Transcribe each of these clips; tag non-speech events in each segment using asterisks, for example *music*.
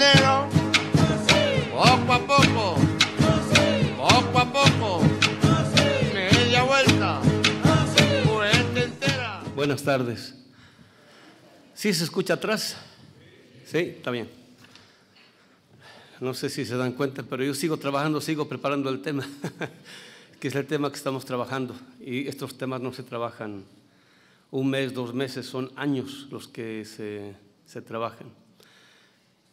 poco a poco, poco a poco, media vuelta entera. Buenas tardes. ¿Sí se escucha atrás? Sí, está bien. No sé si se dan cuenta, pero yo sigo trabajando, sigo preparando el tema, *laughs* que es el tema que estamos trabajando. Y estos temas no se trabajan un mes, dos meses, son años los que se, se trabajan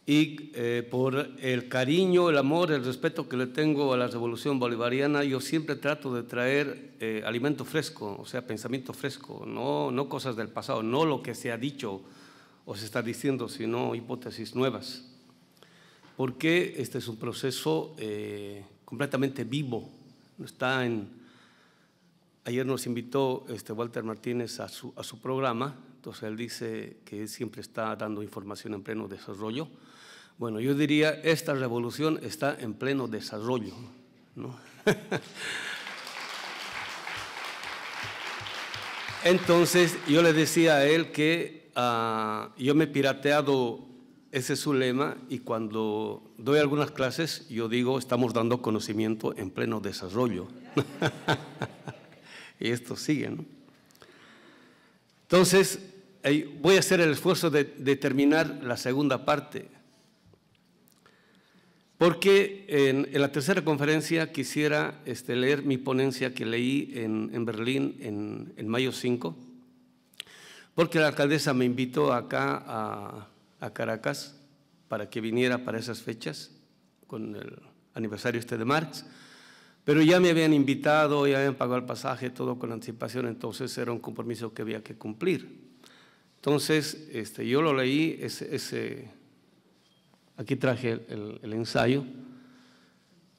y eh, por el cariño, el amor, el respeto que le tengo a la revolución bolivariana, yo siempre trato de traer eh, alimento fresco, o sea, pensamiento fresco, no, no cosas del pasado, no lo que se ha dicho o se está diciendo, sino hipótesis nuevas. Porque este es un proceso eh, completamente vivo. Está en, ayer nos invitó este Walter Martínez a su, a su programa, entonces él dice que siempre está dando información en pleno desarrollo bueno, yo diría, esta revolución está en pleno desarrollo. *laughs* Entonces yo le decía a él que ah, yo me he pirateado, ese su lema, y cuando doy algunas clases yo digo, estamos dando conocimiento en pleno desarrollo. *laughs* y esto sigue, Entonces, voy a hacer el esfuerzo de, de terminar la segunda parte. Porque en, la tercera conferencia quisiera este, leer mi ponencia que leí en, Berlín en, mayo 5, porque la alcaldesa me invitó acá a, Caracas para que viniera para esas fechas, con el aniversario este de Marx, pero ya me habían invitado, ya habían pagado el pasaje, todo con anticipación, entonces era un compromiso que había que cumplir. Entonces, este, yo lo leí ese, ese, Aquí traje el, ensayo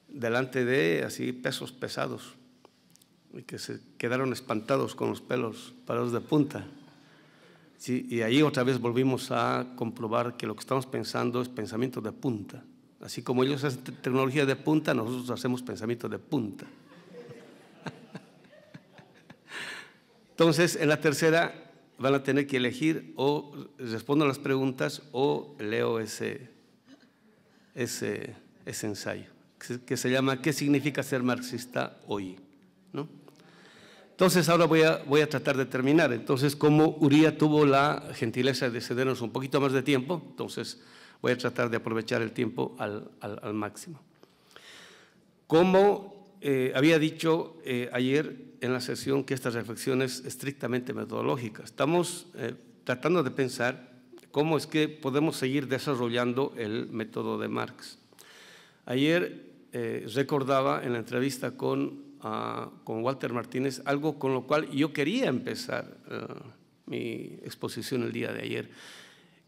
delante de así pesos pesados y que se quedaron espantados con los pelos parados de punta. y ahí otra vez volvimos a comprobar que lo que estamos pensando es pensamiento de punta. Así como ellos hacen tecnología de punta, nosotros hacemos pensamiento de punta. *laughs* Entonces, en la tercera van a tener que elegir o respondo las preguntas o leo ese, ese, ensayo, que se llama ¿Qué significa ser marxista hoy? ¿No? Entonces, ahora voy a, voy a tratar de terminar. Entonces, como Uría tuvo la gentileza de cedernos un poquito más de tiempo, entonces voy a tratar de aprovechar el tiempo al, al, máximo. Como eh, había dicho eh, ayer en la sesión, que esta reflexión es estrictamente metodológica. Estamos eh, tratando de pensar cómo es que podemos seguir desarrollando el método de Marx. Ayer eh, recordaba en la entrevista con, ah, con, Walter Martínez algo con lo cual yo quería empezar ah, mi exposición el día de ayer,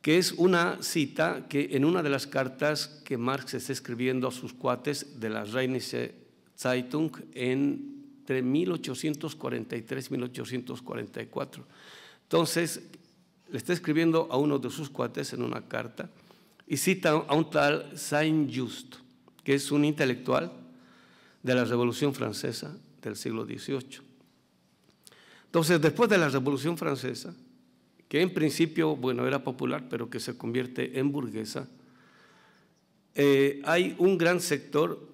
que es una cita que en una de las cartas que Marx está escribiendo a sus cuates de la Rheinische Zeitung entre 1843 y 1844. Entonces, le está escribiendo a uno de sus cuates en una carta y cita a un tal Saint-Just, que es un intelectual de la Revolución Francesa del siglo XVIII. Entonces, después de la Revolución Francesa, que en principio, bueno, era popular, pero que se convierte en burguesa, eh, hay un gran sector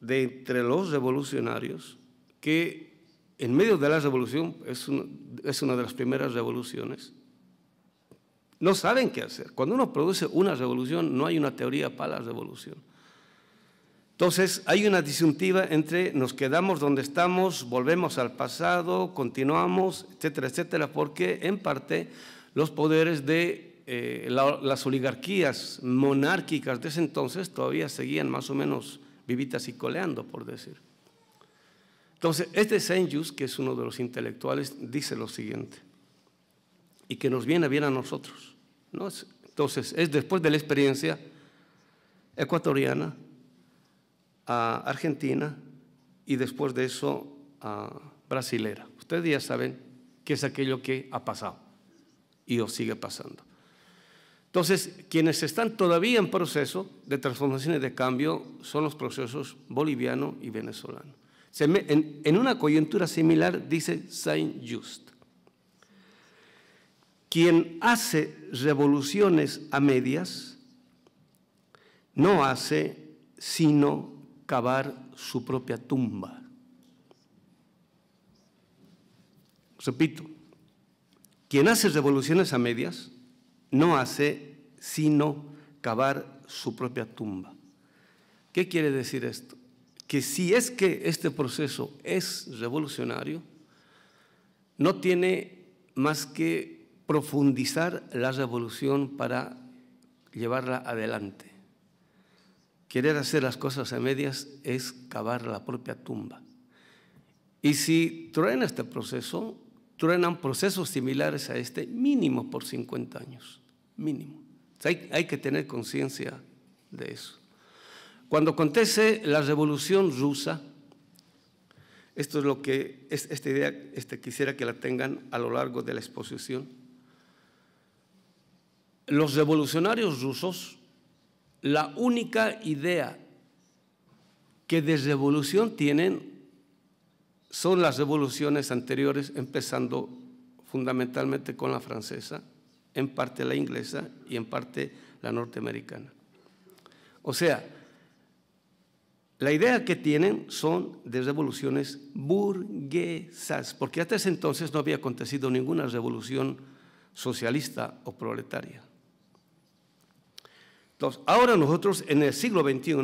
de entre los revolucionarios que en medio de la revolución, es es una de las primeras revoluciones, no saben qué hacer. Cuando uno produce una revolución, no hay una teoría para la revolución. Entonces, hay una disyuntiva entre nos quedamos donde estamos, volvemos al pasado, continuamos, etcétera, etcétera, porque en parte los poderes de eh, las oligarquías monárquicas de ese entonces todavía seguían más o menos vivitas y coleando, por decir. Entonces, este Senjus, que es uno de los intelectuales, dice lo siguiente, y que nos viene bien a nosotros. Entonces, es después de la experiencia ecuatoriana, a ah, argentina y después de eso a ah, brasilera. Ustedes ya saben qué es aquello que ha pasado y os sigue pasando. Entonces, quienes están todavía en proceso de transformación de cambio son los procesos boliviano y venezolano. en, una coyuntura similar, dice Saint Just, quien hace revoluciones a medias no hace sino cavar su propia tumba. Repito, quien hace revoluciones a medias no hace sino cavar su propia tumba. ¿Qué quiere decir esto? Que si es que este proceso es revolucionario, no tiene más que profundizar la revolución para llevarla adelante. Querer hacer las cosas a medias es cavar la propia tumba. Y si truena este proceso, truenan procesos similares a este mínimo por 50 años, mínimo. Hay, hay que tener conciencia de eso. Cuando acontece la revolución rusa, esto es lo que es, esta idea este, quisiera que la tengan a lo largo de la exposición los revolucionarios rusos, la única idea que de revolución tienen son las revoluciones anteriores, empezando fundamentalmente con la francesa, en parte la inglesa y en parte la norteamericana. O sea, la idea que tienen son de revoluciones burguesas, porque hasta ese entonces no había acontecido ninguna revolución socialista o proletaria. Entonces, ahora nosotros en el siglo XXI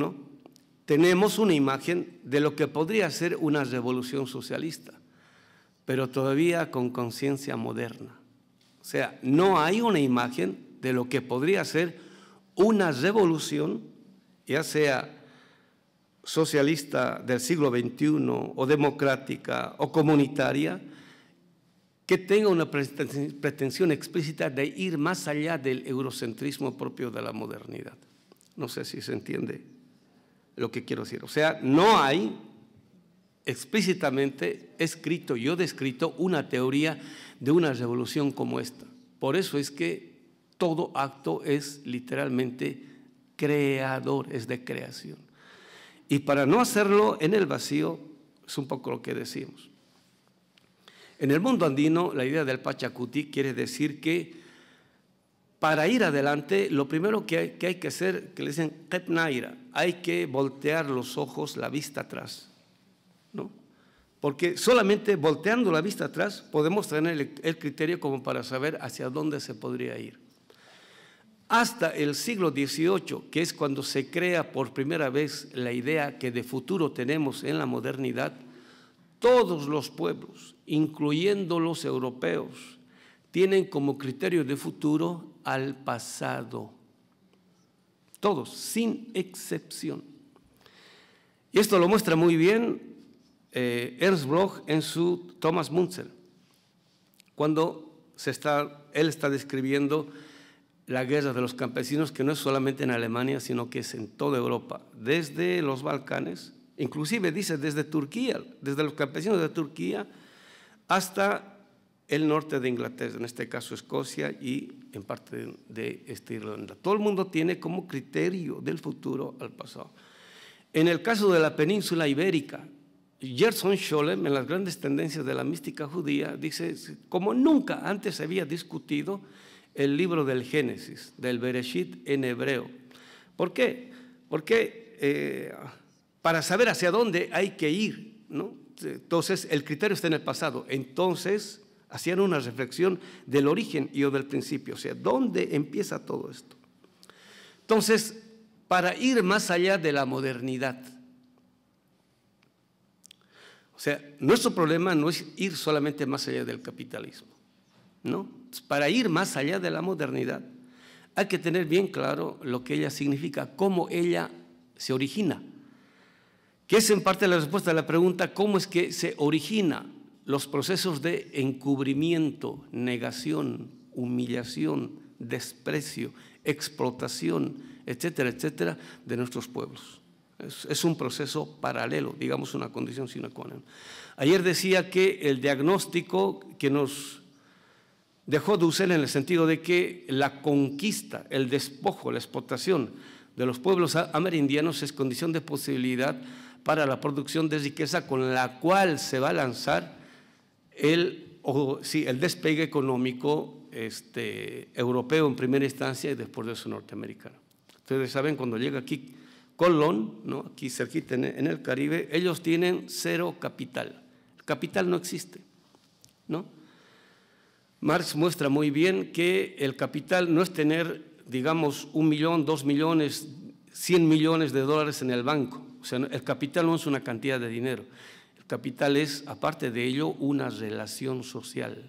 tenemos una imagen de lo que podría ser una revolución socialista, pero todavía con conciencia moderna. O sea, no hay una imagen de lo que podría ser una revolución, ya sea socialista del siglo XXI o democrática o comunitaria, que tenga una pretensión explícita de ir más allá del eurocentrismo propio de la modernidad. No sé si se entiende lo que quiero decir. O sea, no hay explícitamente escrito, yo descrito, una teoría de una revolución como esta. Por eso es que todo acto es literalmente creador, es de creación. Y para no hacerlo en el vacío, es un poco lo que decimos. En el mundo andino, la idea del Pachacuti quiere decir que para ir adelante, lo primero que hay que, hacer, que le dicen hay que voltear los ojos, la vista atrás. ¿no? Porque solamente volteando la vista atrás podemos tener el, el criterio como para saber hacia dónde se podría ir. Hasta el siglo XVIII, que es cuando se crea por primera vez la idea que de futuro tenemos en la modernidad, todos los pueblos, incluyendo los europeos, tienen como criterio de futuro al pasado. Todos, sin excepción. Y esto lo muestra muy bien eh, Ernst Bloch en su Thomas Munzer, cuando se está, él está describiendo la guerra de los campesinos, que no es solamente en Alemania, sino que es en toda Europa, desde los Balcanes Inclusive dice desde Turquía, desde los campesinos de Turquía hasta el norte de Inglaterra, en este caso Escocia y en parte de, este Irlanda. Todo el mundo tiene como criterio del futuro al pasado. En el caso de la península ibérica, Gerson Scholem, en las grandes tendencias de la mística judía, dice, como nunca antes se había discutido el libro del Génesis, del Bereshit en hebreo. ¿Por qué? Porque... Eh, para saber hacia dónde hay que ir. ¿no? Entonces, el criterio está en el pasado. Entonces, hacían una reflexión del origen y o del principio, o sea, ¿dónde empieza todo esto? Entonces, para ir más allá de la modernidad, o sea, nuestro problema no es ir solamente más allá del capitalismo, ¿no? Para ir más allá de la modernidad, hay que tener bien claro lo que ella significa, cómo ella se origina que es en parte la respuesta a la pregunta cómo es que se origina los procesos de encubrimiento, negación, humillación, desprecio, explotación, etcétera, etcétera, de nuestros pueblos. Es, es un proceso paralelo, digamos una condición sine qua non. Ayer decía que el diagnóstico que nos dejó Dussel en el sentido de que la conquista, el despojo, la explotación de los pueblos amerindianos es condición de posibilidad para la producción de riqueza con la cual se va a lanzar el, sí, el despegue económico este, europeo en primera instancia y después de eso norteamericano. Ustedes saben, cuando llega aquí Colón, ¿no? aquí cerquita en el Caribe, ellos tienen cero capital. El capital no existe. ¿no? Marx muestra muy bien que el capital no es tener, digamos, un millón, dos millones, cien millones de dólares en el banco sea, el capital no es una cantidad de dinero. El capital es, aparte de ello, una relación social,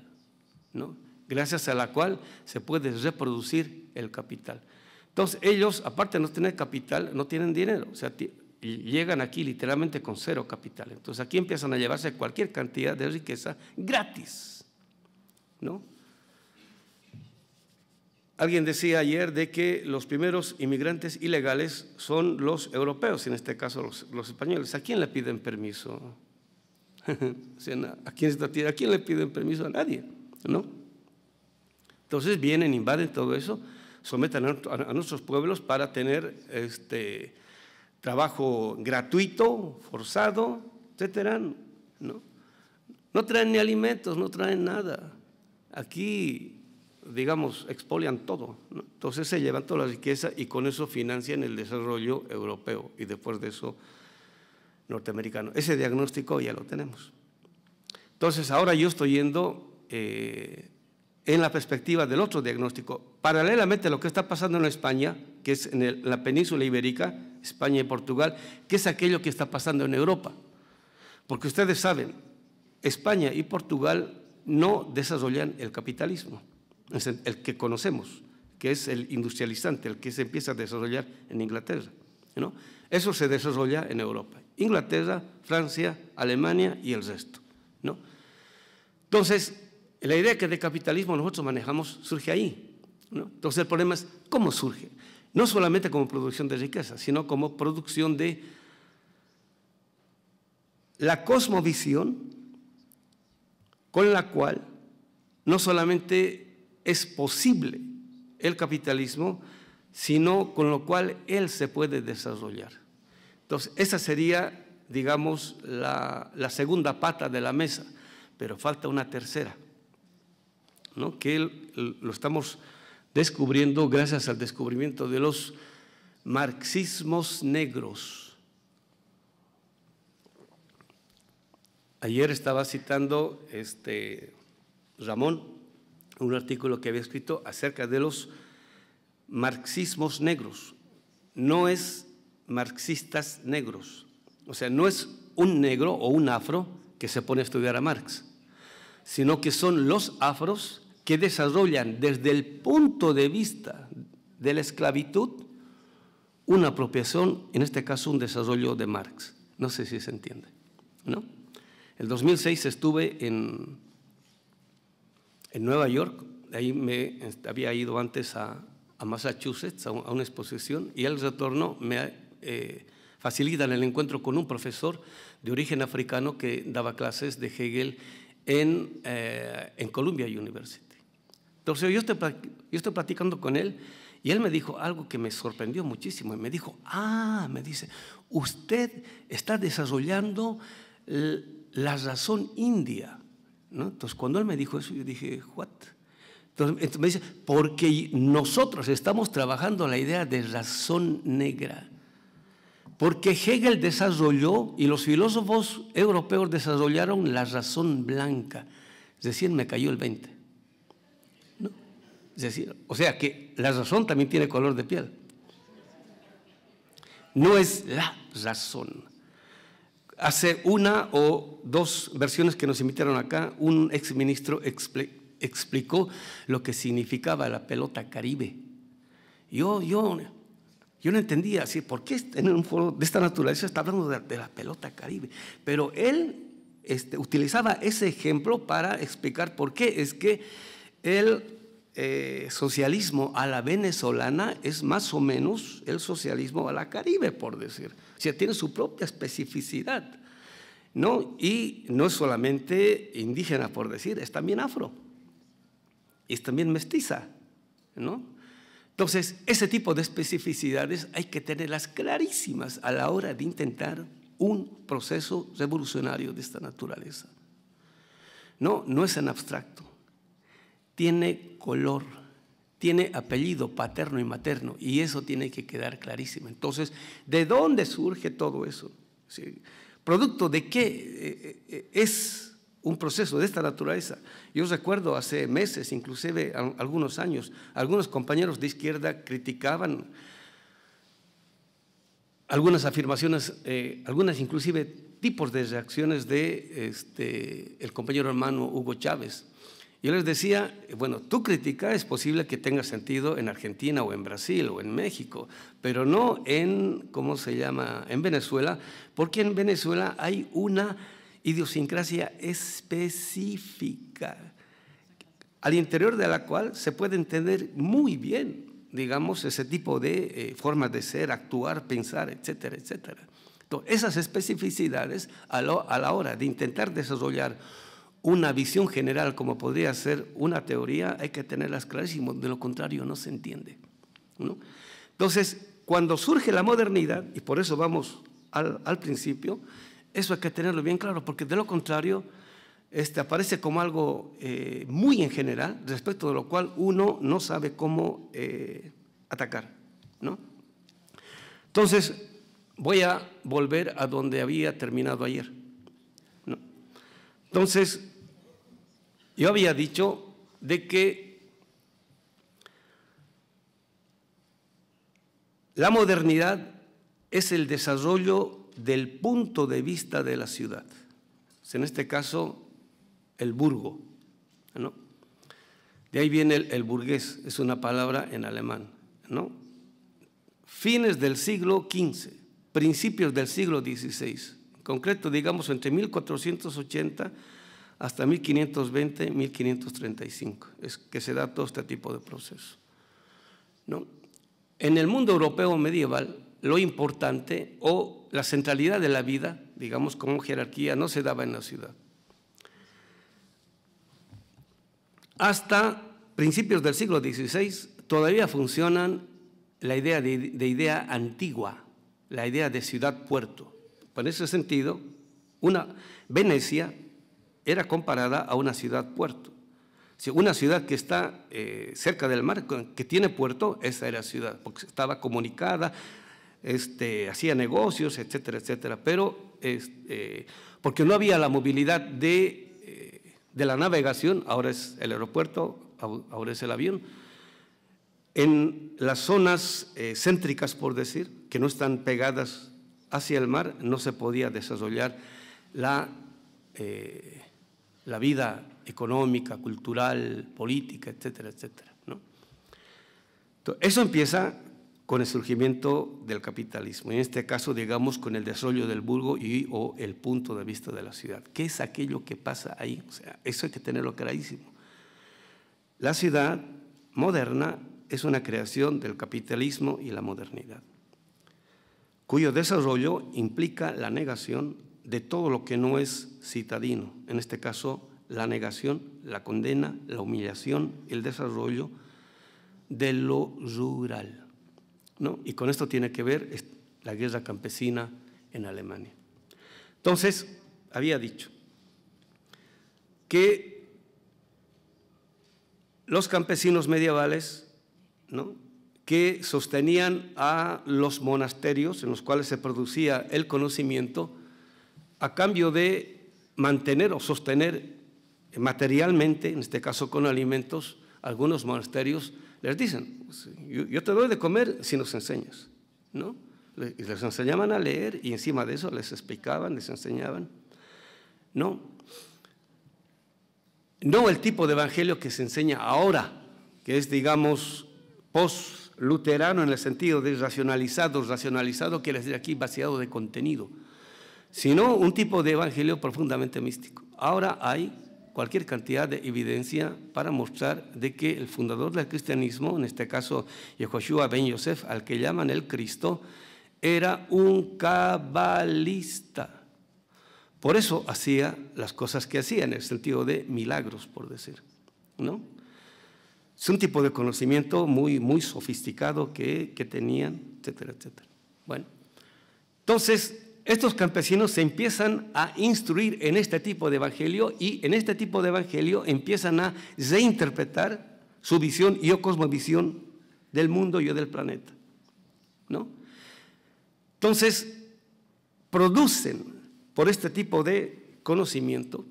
¿no? gracias a la cual se puede reproducir el capital. Entonces, ellos, aparte de no tener capital, no tienen dinero. O sea, llegan aquí literalmente con cero capital. Entonces, aquí empiezan a llevarse cualquier cantidad de riqueza gratis. ¿no? Alguien decía ayer de que los primeros inmigrantes ilegales son los europeos, en este caso los, españoles. ¿A quién le piden permiso? *laughs* ¿A quién, ¿A quién le piden permiso? A nadie, ¿no? Entonces vienen, invaden todo eso, someten a, nuestros pueblos para tener este trabajo gratuito, forzado, etcétera, ¿no? No traen ni alimentos, no traen nada. Aquí digamos, expolian todo. Entonces se llevan toda la riqueza y con eso financian el desarrollo europeo y después de eso norteamericano. Ese diagnóstico ya lo tenemos. Entonces ahora yo estoy yendo eh, en la perspectiva del otro diagnóstico. Paralelamente a lo que está pasando en España, que es en la península ibérica, España y Portugal, que es aquello que está pasando en Europa. Porque ustedes saben, España y Portugal no desarrollan el capitalismo es el, que conocemos, que es el industrializante, el que se empieza a desarrollar en Inglaterra. ¿no? Eso se desarrolla en Europa, Inglaterra, Francia, Alemania y el resto. ¿no? Entonces, la idea que de capitalismo nosotros manejamos surge ahí. Entonces, el problema es cómo surge. No solamente como producción de riqueza, sino como producción de la cosmovisión con la cual no solamente es posible el capitalismo, sino con lo cual él se puede desarrollar. Entonces, esa sería, digamos, la, segunda pata de la mesa, pero falta una tercera, ¿no? que lo estamos descubriendo gracias al descubrimiento de los marxismos negros. Ayer estaba citando este Ramón un artículo que había escrito acerca de los marxismos negros. No es marxistas negros. O sea, no es un negro o un afro que se pone a estudiar a Marx, sino que son los afros que desarrollan desde el punto de vista de la esclavitud una apropiación, en este caso un desarrollo de Marx. No sé si se entiende. ¿no? El 2006 estuve en en Nueva York. Ahí me había ido antes a, Massachusetts a, una exposición y al retorno me eh, facilitan el encuentro con un profesor de origen africano que daba clases de Hegel en, eh, en Columbia University. Entonces yo estoy, yo estoy platicando con él y él me dijo algo que me sorprendió muchísimo. Y me dijo, ah, me dice, usted está desarrollando la razón india. Entonces, cuando él me dijo eso, yo dije, ¿what? Entonces, me dice, porque nosotros estamos trabajando la idea de razón negra. Porque Hegel desarrolló y los filósofos europeos desarrollaron la razón blanca. Es decir, me cayó el 20. Es decir, o sea que la razón también tiene color de piel. No es la razón. Hace una o dos versiones que nos invitaron acá, un exministro explicó lo que significaba la pelota caribe. Yo, yo, yo no entendía así, ¿por qué en un foro de esta naturaleza está hablando de, la pelota caribe? Pero él este, utilizaba ese ejemplo para explicar por qué es que él eh, socialismo a la venezolana es más o menos el socialismo a la Caribe, por decir. O sea, tiene su propia especificidad. ¿no? Y no es solamente indígena, por decir, es también afro. Es también mestiza. ¿no? Entonces, ese tipo de especificidades hay que tenerlas clarísimas a la hora de intentar un proceso revolucionario de esta naturaleza. No, no es en abstracto tiene color, tiene apellido paterno y materno, y eso tiene que quedar clarísimo. Entonces, ¿de dónde surge todo eso? ¿Producto de qué eh, eh, es un proceso de esta naturaleza? Yo recuerdo hace meses, inclusive algunos años, algunos compañeros de izquierda criticaban algunas afirmaciones, eh, algunas inclusive tipos de reacciones de este, el compañero hermano Hugo Chávez yo les decía, bueno, tu crítica es posible que tenga sentido en Argentina o en Brasil o en México, pero no en, ¿cómo se llama?, en Venezuela, porque en Venezuela hay una idiosincrasia específica, al interior de la cual se puede entender muy bien, digamos, ese tipo de eh, formas de ser, actuar, pensar, etcétera, etcétera. Entonces, esas especificidades a, a la hora de intentar desarrollar una visión general como podría ser una teoría, hay que tenerlas clarísimas, de lo contrario no se entiende. Entonces, cuando surge la modernidad, y por eso vamos al, principio, eso hay que tenerlo bien claro, porque de lo contrario este, aparece como algo eh, muy en general, respecto de lo cual uno no sabe cómo eh, atacar. ¿no? Entonces, voy a volver a donde había terminado ayer. Entonces, yo había dicho de que la modernidad es el desarrollo del punto de vista de la ciudad, en este caso el burgo. De ahí viene el, burgués, es una palabra en alemán. Fines del siglo XV, principios del siglo XVI, en concreto digamos entre 1480 hasta 1520, 1535, es que se da todo este tipo de proceso. ¿No? En el mundo europeo medieval, lo importante o la centralidad de la vida, digamos como jerarquía, no se daba en la ciudad. Hasta principios del siglo XVI todavía funcionan la idea de, de idea antigua, la idea de ciudad-puerto. En ese sentido, una Venecia era comparada a una ciudad-puerto. Si una ciudad que está eh, cerca del mar, que tiene puerto, esa era ciudad, porque estaba comunicada, este, hacía negocios, etcétera, etcétera. Pero este, porque no había la movilidad eh, de, la navegación, ahora es el aeropuerto, ahora es el avión. En las zonas eh, céntricas, por decir, que no están pegadas hacia el mar, no se podía desarrollar la la vida económica, cultural, política, etcétera, etcétera. ¿no? eso empieza con el surgimiento del capitalismo, en este caso, digamos, con el desarrollo del burgo y o el punto de vista de la ciudad. ¿Qué es aquello que pasa ahí? O sea, eso hay que tenerlo clarísimo. La ciudad moderna es una creación del capitalismo y la modernidad, cuyo desarrollo implica la negación de todo lo que no es citadino, en este caso la negación, la condena, la humillación, el desarrollo de lo rural. ¿no? Y con esto tiene que ver la guerra campesina en Alemania. Entonces, había dicho que los campesinos medievales, que sostenían a los monasterios en los cuales se producía el conocimiento, a cambio de mantener o sostener materialmente, en este caso con alimentos, algunos monasterios les dicen, pues, yo, te doy de comer si nos enseñas, ¿no? Y les enseñaban a leer y encima de eso les explicaban, les enseñaban. No, no el tipo de evangelio que se enseña ahora, que es, digamos, post-luterano en el sentido de racionalizado, racionalizado quiere decir aquí vaciado de contenido sino un tipo de evangelio profundamente místico. Ahora hay cualquier cantidad de evidencia para mostrar de que el fundador del cristianismo, en este caso Yehoshua ben Yosef, al que llaman el Cristo, era un cabalista. Por eso hacía las cosas que hacía, en el sentido de milagros, por decir. ¿no? Es un tipo de conocimiento muy, muy sofisticado que, que tenían, etcétera, etcétera. Bueno, entonces estos campesinos se empiezan a instruir en este tipo de evangelio y en este tipo de evangelio empiezan a reinterpretar su visión y o cosmovisión del mundo y del planeta. ¿no? Entonces, producen por este tipo de conocimiento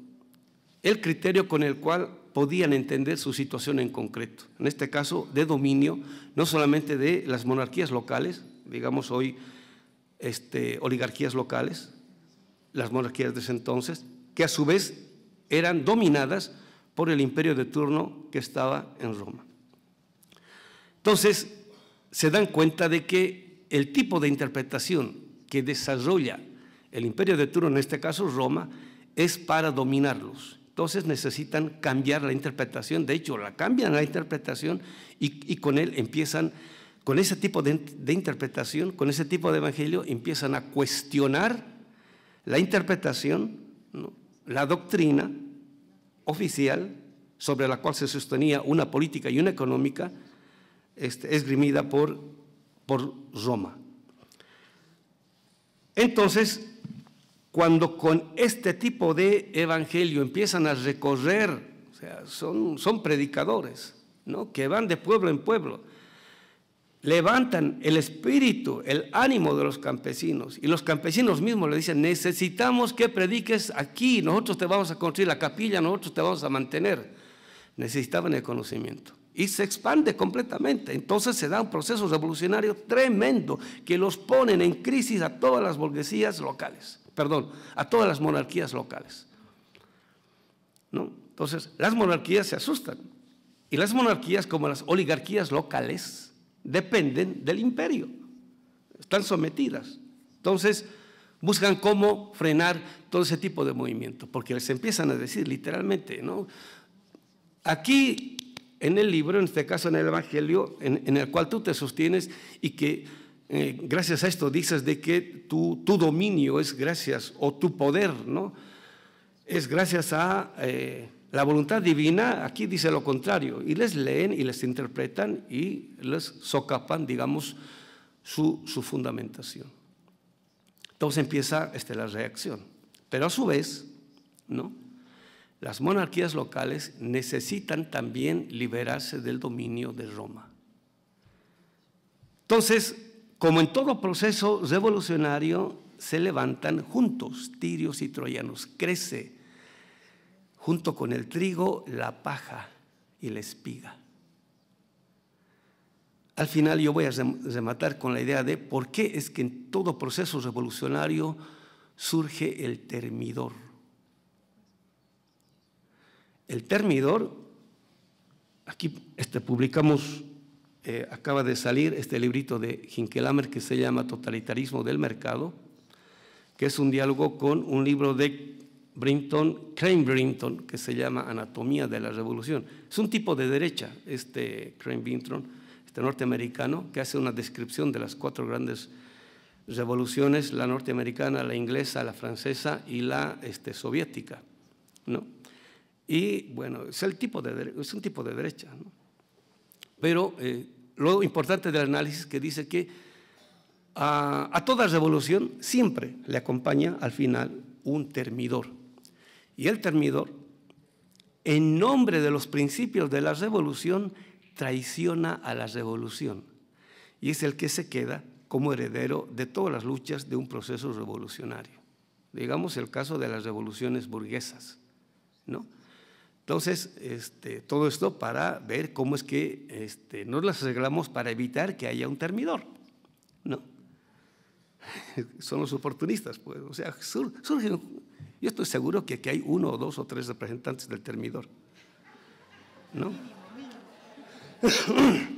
el criterio con el cual podían entender su situación en concreto, en este caso de dominio, no solamente de las monarquías locales, digamos hoy este, oligarquías locales, las monarquías de ese entonces, que a su vez eran dominadas por el imperio de turno que estaba en Roma. Entonces, se dan cuenta de que el tipo de interpretación que desarrolla el imperio de turno, en este caso Roma, es para dominarlos. Entonces necesitan cambiar la interpretación, de hecho la cambian la interpretación y, y con él empiezan con ese tipo de, interpretación, con ese tipo de evangelio, empiezan a cuestionar la interpretación, la doctrina oficial sobre la cual se sostenía una política y una económica este, esgrimida por, Roma. Entonces, cuando con este tipo de evangelio empiezan a recorrer, o sea, son, son predicadores, ¿no? que van de pueblo en pueblo, levantan el espíritu, el ánimo de los campesinos. Y los campesinos mismos le dicen, necesitamos que prediques aquí, nosotros te vamos a construir la capilla, nosotros te vamos a mantener. Necesitaban el conocimiento. Y se expande completamente. Entonces se da un proceso revolucionario tremendo que los ponen en crisis a todas las burguesías locales, perdón, a todas las monarquías locales. Entonces, las monarquías se asustan. Y las monarquías, como las oligarquías locales, dependen del imperio, están sometidas. Entonces, buscan cómo frenar todo ese tipo de movimiento, porque les empiezan a decir literalmente, ¿no? Aquí, en el libro, en este caso en el Evangelio, en, el cual tú te sostienes y que eh, gracias a esto dices de que tu, tu, dominio es gracias, o tu poder, ¿no? Es gracias a... Eh, la voluntad divina aquí dice lo contrario, y les leen y les interpretan y les socapan, digamos, su, su fundamentación. Entonces empieza este, la reacción. Pero a su vez, ¿no? las monarquías locales necesitan también liberarse del dominio de Roma. Entonces, como en todo proceso revolucionario, se levantan juntos tirios y troyanos, crece junto con el trigo, la paja y la espiga. Al final yo voy a rematar con la idea de por qué es que en todo proceso revolucionario surge el termidor. El termidor, aquí este, publicamos, eh, acaba de salir este librito de Hinkelamer que se llama Totalitarismo del Mercado, que es un diálogo con un libro de Brinton, Crane Brinton, que se llama Anatomía de la Revolución. Es un tipo de derecha, este Crane Brinton, este norteamericano, que hace una descripción de las cuatro grandes revoluciones, la norteamericana, la inglesa, la francesa y la este, soviética. ¿no? Y bueno, es, el tipo de, es un tipo de derecha. Pero eh, lo importante del análisis es que dice que a toda revolución siempre le acompaña al final un termidor y el termidor, en nombre de los principios de la revolución, traiciona a la revolución y es el que se queda como heredero de todas las luchas de un proceso revolucionario. Digamos el caso de las revoluciones burguesas, ¿no? Entonces, este, todo esto para ver cómo es que este, nos las arreglamos para evitar que haya un termidor, ¿no? *laughs* Son los oportunistas, pues, o sea, surgen yo estoy seguro que aquí hay uno o dos o tres representantes del termidor. ¿No? *clears throat*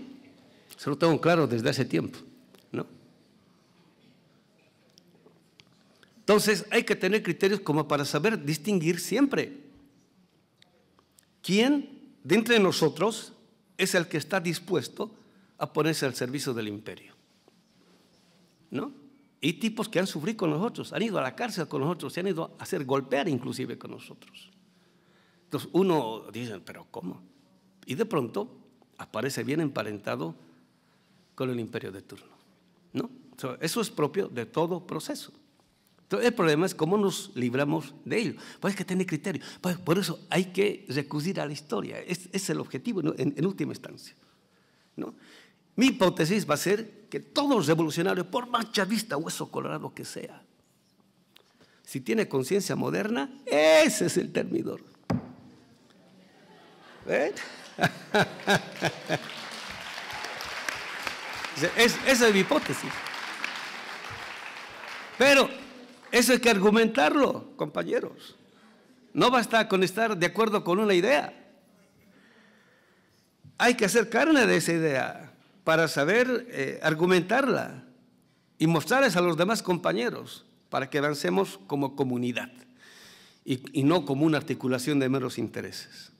Se lo tengo claro desde hace tiempo. ¿No? Entonces hay que tener criterios como para saber distinguir siempre quién de entre nosotros es el que está dispuesto a ponerse al servicio del imperio. ¿No? Y tipos que han sufrido con nosotros, han ido a la cárcel con nosotros, se han ido a hacer golpear inclusive con nosotros. Entonces uno dice, pero ¿cómo? Y de pronto aparece bien emparentado con el imperio de turno. ¿no? Eso es propio de todo proceso. Entonces, el problema es cómo nos libramos de ello. Pues que tener criterio. Pues por eso hay que recurrir a la historia. Es, el objetivo en, en, última instancia. ¿no? Mi hipótesis va a ser que todos los revolucionarios, por más o hueso colorado que sea, si tiene conciencia moderna, ese es el termidor. ¿Ven? *laughs* Es, esa es mi hipótesis. Pero eso hay que argumentarlo, compañeros. No basta con estar de acuerdo con una idea. Hay que hacer carne de esa idea para saber eh, argumentarla y mostrarles a los demás compañeros para que avancemos como comunidad y, no como una articulación de meros intereses.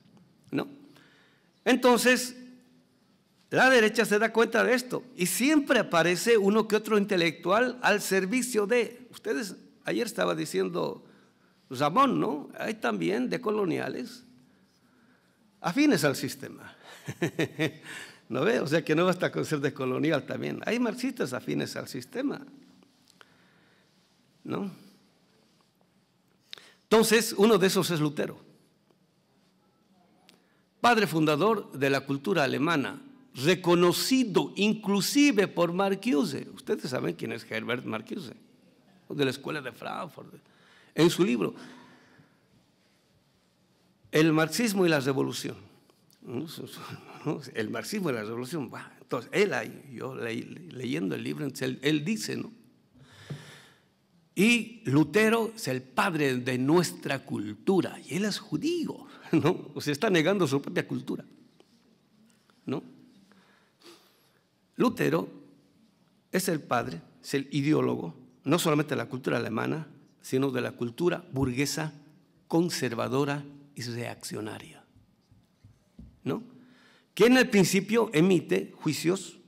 ¿no? Entonces, la derecha se da cuenta de esto y siempre aparece uno que otro intelectual al servicio de. Ustedes, ayer estaba diciendo Ramón, ¿no? Hay también de coloniales afines al sistema. *laughs* ¿No ve? O sea que no basta con ser descolonial también. Hay marxistas afines al sistema. ¿No? Entonces, uno de esos es Lutero. Padre fundador de la cultura alemana, reconocido inclusive por Marcuse. Ustedes saben quién es Herbert Marcuse, de la Escuela de Frankfurt. En su libro, El marxismo y la revolución. El marxismo y la revolución. entonces, él ahí, yo leyendo el libro, él, él dice, ¿no? Y Lutero es el padre de nuestra cultura, y él es judío, *laughs* ¿no? O sea, está negando su propia cultura, ¿no? Lutero es el padre, es el ideólogo, no solamente de la cultura alemana, sino de la cultura burguesa, conservadora y reaccionaria, ¿no? que en el principio emite juicios,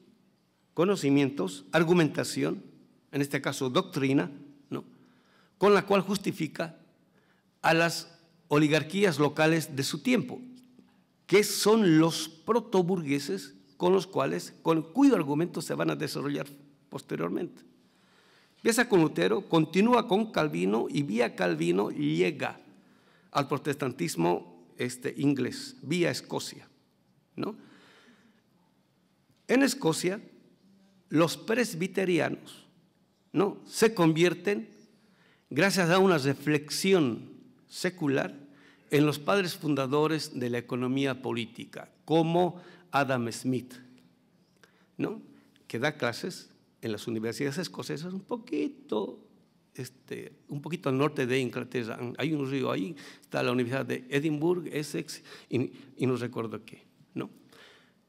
conocimientos, argumentación, en este caso doctrina, ¿no? con la cual justifica a las oligarquías locales de su tiempo, que son los protoburgueses con los cuales, con cuyo argumento se van a desarrollar posteriormente. Empieza con Lutero, continúa con Calvino y vía Calvino llega al protestantismo este, inglés, vía Escocia. ¿no? En Escocia, los presbiterianos ¿no? se convierten, gracias a una reflexión secular, en los padres fundadores de la economía política, como Adam Smith, ¿no? que da clases en las universidades escocesas un poquito, este, un poquito al norte de Inglaterra. Hay un río ahí, está la Universidad de Edimburgo, Essex, y, y no recuerdo qué.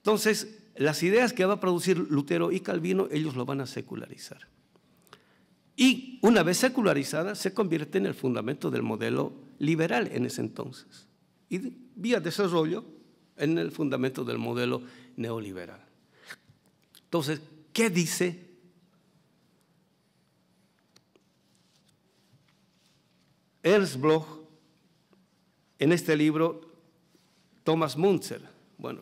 Entonces, las ideas que va a producir Lutero y Calvino, ellos lo van a secularizar. Y una vez secularizada, se convierte en el fundamento del modelo liberal en ese entonces. Y vía desarrollo en el fundamento del modelo neoliberal. Entonces, ¿qué dice Ernst Bloch en este libro Thomas Munzer? Bueno,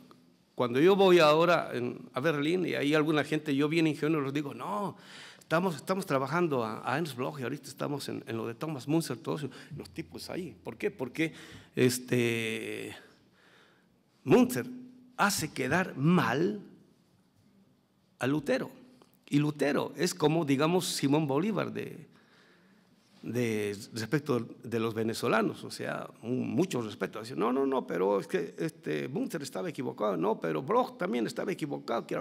cuando yo voy ahora a Berlín y hay alguna gente, yo bien ingenuo les digo, no, estamos, estamos trabajando a, Ernst Bloch y ahorita estamos en, lo de Thomas Munzer, todos los tipos ahí. ¿Por qué? Porque este, Munzer hace quedar mal a Lutero. Y Lutero es como, digamos, Simón Bolívar de, de, respecto de los venezolanos, o sea, mucho respeto. no, no, no, pero es que este, estaba equivocado, no, pero Brock también estaba equivocado, que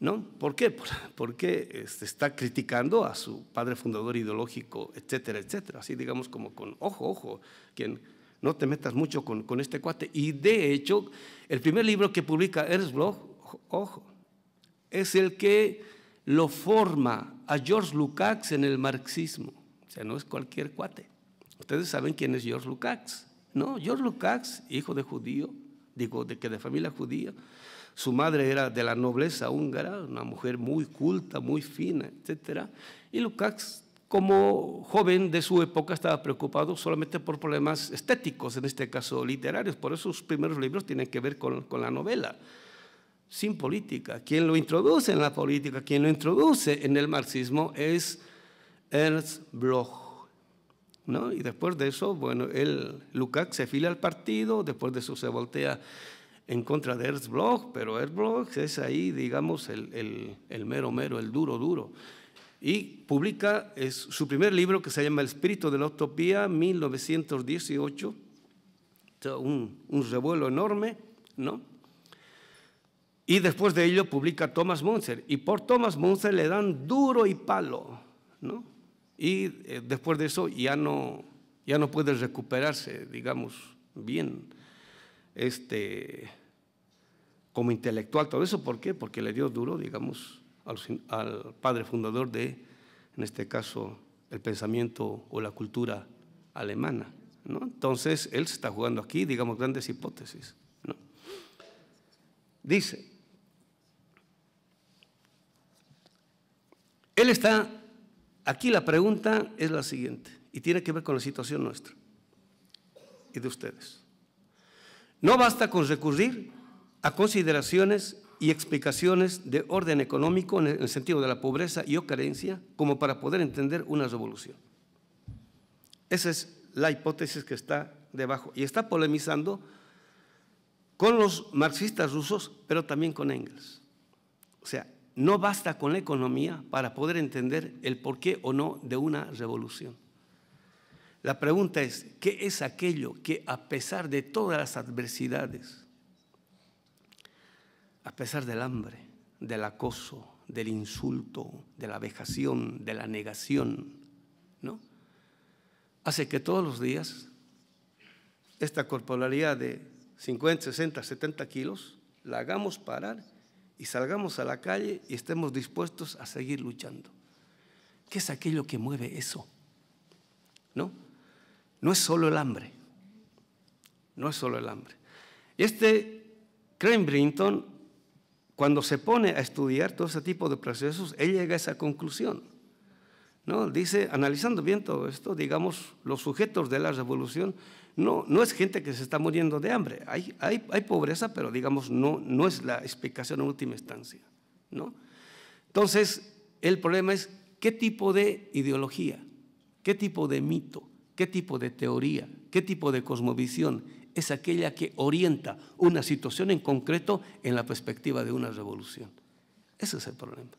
¿No? ¿Por qué? Porque *laughs* este, está criticando a su padre fundador ideológico, etcétera, etcétera. Así digamos como con, ojo, ojo, quien, no te metas mucho con, con, este cuate. Y de hecho, el primer libro que publica Ernst Bloch, ojo, es el que lo forma a George Lukács en el marxismo sea, no es cualquier cuate. Ustedes saben quién es George Lukács. No, George Lukács, hijo de judío, digo, de que de familia judía. Su madre era de la nobleza húngara, una mujer muy culta, muy fina, etc. Y Lukács, como joven de su época, estaba preocupado solamente por problemas estéticos, en este caso literarios. Por eso sus primeros libros tienen que ver con, con la novela sin política. Quien lo introduce en la política, quien lo introduce en el marxismo es Ernst Bloch. ¿no? Y después de eso, bueno, el Lukács se fila al partido, después de eso se voltea en contra de Ernst Bloch, pero Ernst Bloch es ahí, digamos, el, mero mero, el duro duro. Y publica es, su primer libro que se llama El espíritu de la utopía, 1918, un, un revuelo enorme, ¿no? Y después de ello publica Thomas Munzer, y por Thomas Munzer le dan duro y palo, ¿no? y eh, después de eso ya no, ya no puede recuperarse, digamos, bien, este, como intelectual, todo eso, ¿por qué? Porque le dio duro, digamos, al, padre fundador de, en este caso, el pensamiento o la cultura alemana. Entonces, él se está jugando aquí, digamos, grandes hipótesis. Dice, él está Aquí la pregunta es la siguiente, y tiene que ver con la situación nuestra y de ustedes. No basta con recurrir a consideraciones y explicaciones de orden económico en el sentido de la pobreza y o carencia como para poder entender una revolución. Esa es la hipótesis que está debajo y está polemizando con los marxistas rusos, pero también con Engels. O sea, no basta con la economía para poder entender el porqué o no de una revolución. La pregunta es, ¿qué es aquello que a pesar de todas las adversidades, a pesar del hambre, del acoso, del insulto, de la vejación, de la negación, Hace que todos los días esta corporalidad de 50, 60, 70 kilos la hagamos parar y salgamos a la calle y estemos dispuestos a seguir luchando. ¿Qué es aquello que mueve eso? ¿No? No es solo el hambre. No es solo el hambre. Este Crane Brinton, cuando se pone a estudiar todo ese tipo de procesos, él llega a esa conclusión. ¿No? Dice, analizando bien todo esto, digamos, los sujetos de la revolución no, no es gente que se está muriendo de hambre. Hay, hay pobreza, pero digamos, no, no es la explicación en última instancia. ¿no? Entonces, el problema es qué tipo de ideología, qué tipo de mito, qué tipo de teoría, qué tipo de cosmovisión es aquella que orienta una situación en concreto en la perspectiva de una revolución. Ese es el problema.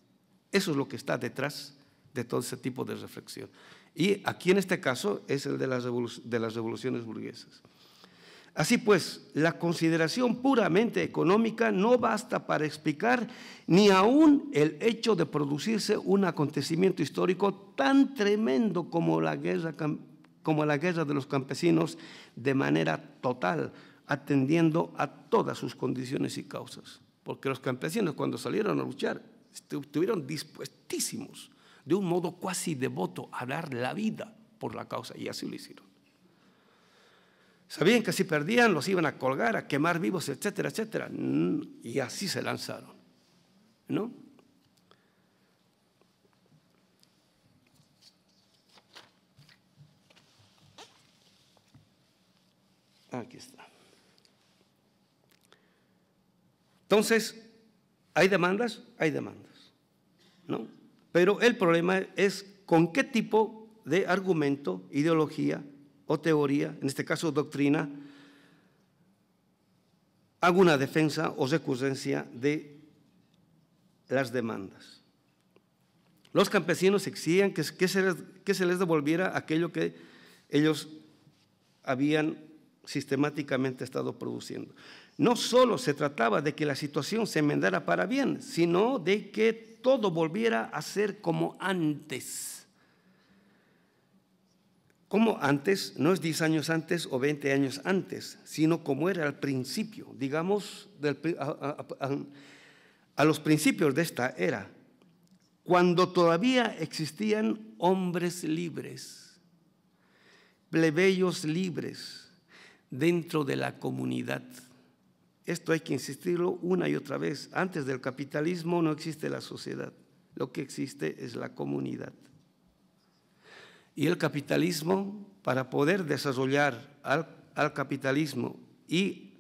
Eso es lo que está detrás de todo ese tipo de reflexión. Y aquí en este caso es el de las, revoluciones burguesas. Así pues, la consideración puramente económica no basta para explicar ni aún el hecho de producirse un acontecimiento histórico tan tremendo como la guerra, como la guerra de los campesinos de manera total, atendiendo a todas sus condiciones y causas. Porque los campesinos cuando salieron a luchar estuvieron dispuestísimos de un modo cuasi devoto a la vida por la causa, y así lo hicieron. Sabían que si perdían los iban a colgar, a quemar vivos, etcétera, etcétera, mm, y así se lanzaron. ¿No? Aquí está. Entonces, ¿hay demandas? Hay demandas. ¿No? Pero el problema es con qué tipo de argumento, ideología o teoría, en este caso doctrina, hago una defensa o recurrencia de las demandas. Los campesinos exigían que, que se les devolviera aquello que ellos habían sistemáticamente estado produciendo. No solo se trataba de que la situación se enmendara para bien, sino de que todo volviera a ser como antes. Como antes, no es 10 años antes o 20 años antes, sino como era al principio, digamos, a los principios de esta era, cuando todavía existían hombres libres, plebeyos libres dentro de la comunidad esto hay que insistirlo una y otra vez. Antes del capitalismo no existe la sociedad, lo que existe es la comunidad. Y el capitalismo, para poder desarrollar al, capitalismo y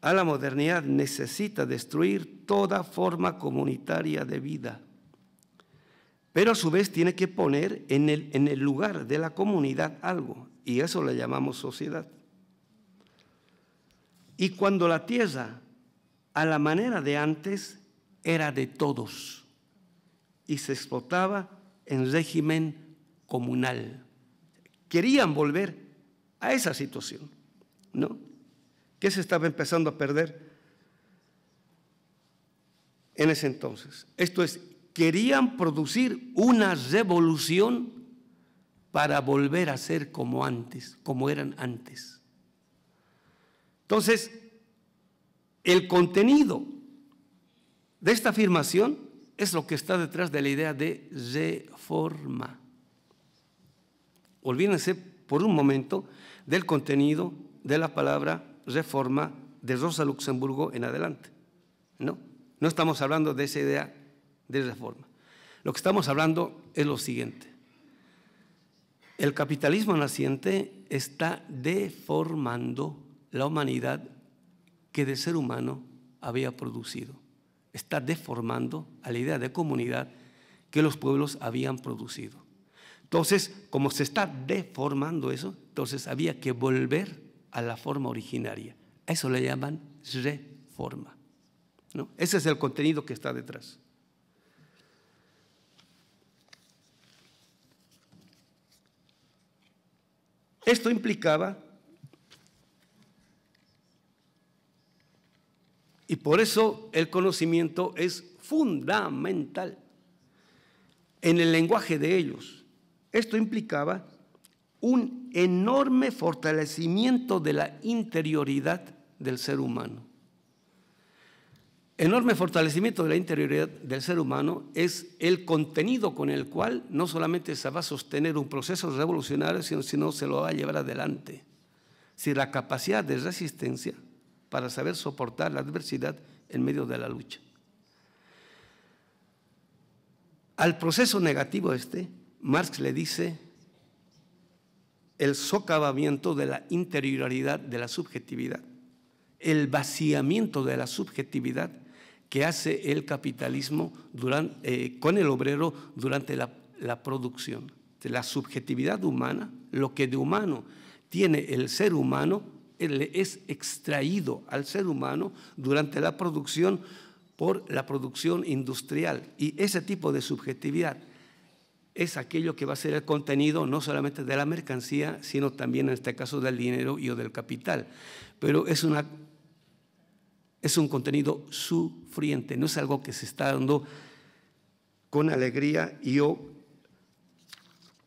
a la modernidad, necesita destruir toda forma comunitaria de vida. Pero a su vez tiene que poner en el, en el lugar de la comunidad algo, y eso le llamamos sociedad. Y cuando la tierra, a la manera de antes, era de todos y se explotaba en régimen comunal. Querían volver a esa situación, ¿no? ¿Qué se estaba empezando a perder en ese entonces. Esto es, querían producir una revolución para volver a ser como antes, como eran antes. Entonces, el contenido de esta afirmación es lo que está detrás de la idea de reforma. Olvídense por un momento del contenido de la palabra reforma de Rosa Luxemburgo en adelante. No, no estamos hablando de esa idea de reforma. Lo que estamos hablando es lo siguiente. El capitalismo naciente está deformando la humanidad que de ser humano había producido. Está deformando a la idea de comunidad que los pueblos habían producido. Entonces, como se está deformando eso, entonces había que volver a la forma originaria. A eso le llaman reforma. ¿no? Ese es el contenido que está detrás. Esto implicaba Y por eso el conocimiento es fundamental en el lenguaje de ellos. Esto implicaba un enorme fortalecimiento de la interioridad del ser humano. Enorme fortalecimiento de la interioridad del ser humano es el contenido con el cual no solamente se va a sostener un proceso revolucionario, sino, se lo va a llevar adelante. Si la capacidad de resistencia para saber soportar la adversidad en medio de la lucha. Al proceso negativo este, Marx le dice el socavamiento de la interioridad de la subjetividad, el vaciamiento de la subjetividad que hace el capitalismo eh, con el obrero durante la, la producción. La subjetividad humana, lo que de humano tiene el ser humano, le es extraído al ser humano durante la producción por la producción industrial. Y ese tipo de subjetividad es aquello que va a ser el contenido no solamente de la mercancía, sino también en este caso del dinero y o del capital. Pero es, una, es un contenido sufriente, no es algo que se está dando con alegría y o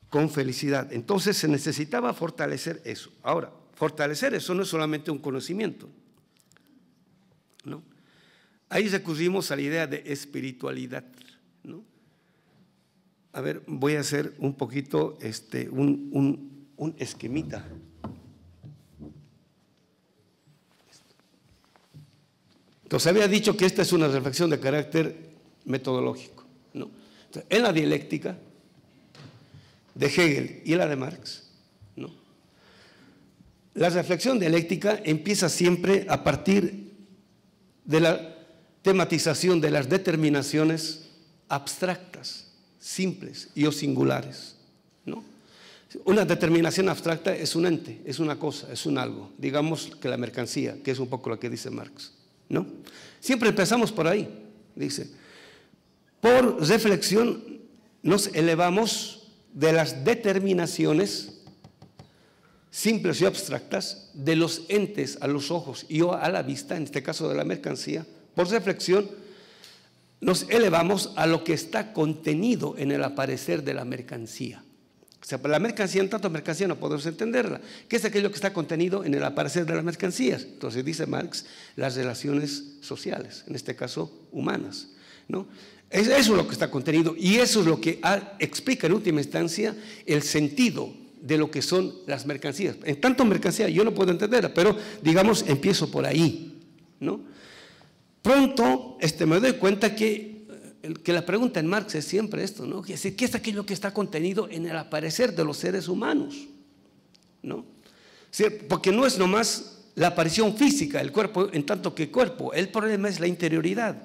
con felicidad. Entonces se necesitaba fortalecer eso. Ahora, fortalecer. Eso no es solamente un conocimiento. ¿no? Ahí recurrimos a la idea de espiritualidad. A ver, voy a hacer un poquito este, un, un, esquemita. Entonces había dicho que esta es una reflexión de carácter metodológico. ¿no? en la dialéctica de Hegel y la de Marx, la reflexión dialéctica empieza siempre a partir de la tematización de las determinaciones abstractas, simples y o singulares. ¿no? Una determinación abstracta es un ente, es una cosa, es un algo, digamos que la mercancía, que es un poco lo que dice Marx. ¿no? Siempre empezamos por ahí, dice. Por reflexión nos elevamos de las determinaciones simples y abstractas de los entes a los ojos y a la vista, en este caso de la mercancía, por reflexión, nos elevamos a lo que está contenido en el aparecer de la mercancía. O sea, la mercancía, en tanto mercancía no podemos entenderla. ¿Qué es aquello que está contenido en el aparecer de las mercancías? Entonces dice Marx, las relaciones sociales, en este caso humanas. ¿no? Eso es lo que está contenido y eso es lo que explica en última instancia el sentido de lo que son las mercancías. En eh, tanto mercancía, yo no puedo entenderla, pero digamos, empiezo por ahí. ¿no? Pronto este, me doy cuenta que, eh, que la pregunta en Marx es siempre esto, ¿no? que ¿qué es aquello que está contenido en el aparecer de los seres humanos? ¿No? Porque no es nomás la aparición física, el cuerpo en tanto que cuerpo, el problema es la interioridad.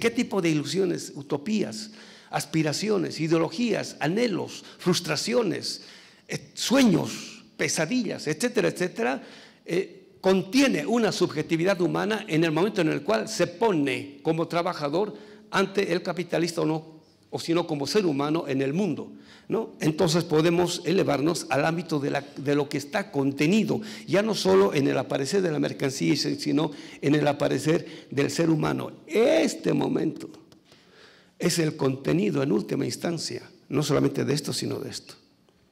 ¿Qué tipo de ilusiones, utopías, aspiraciones, ideologías, anhelos, frustraciones, sueños, pesadillas, etcétera, etcétera, eh, contiene una subjetividad humana en el momento en el cual se pone como trabajador ante el capitalista o no, o sino como ser humano en el mundo. ¿no? Entonces podemos elevarnos al ámbito de, lo que está contenido, ya no solo en el aparecer de la mercancía, sino en el aparecer del ser humano. Este momento es el contenido en última instancia, no solamente de esto, sino de esto.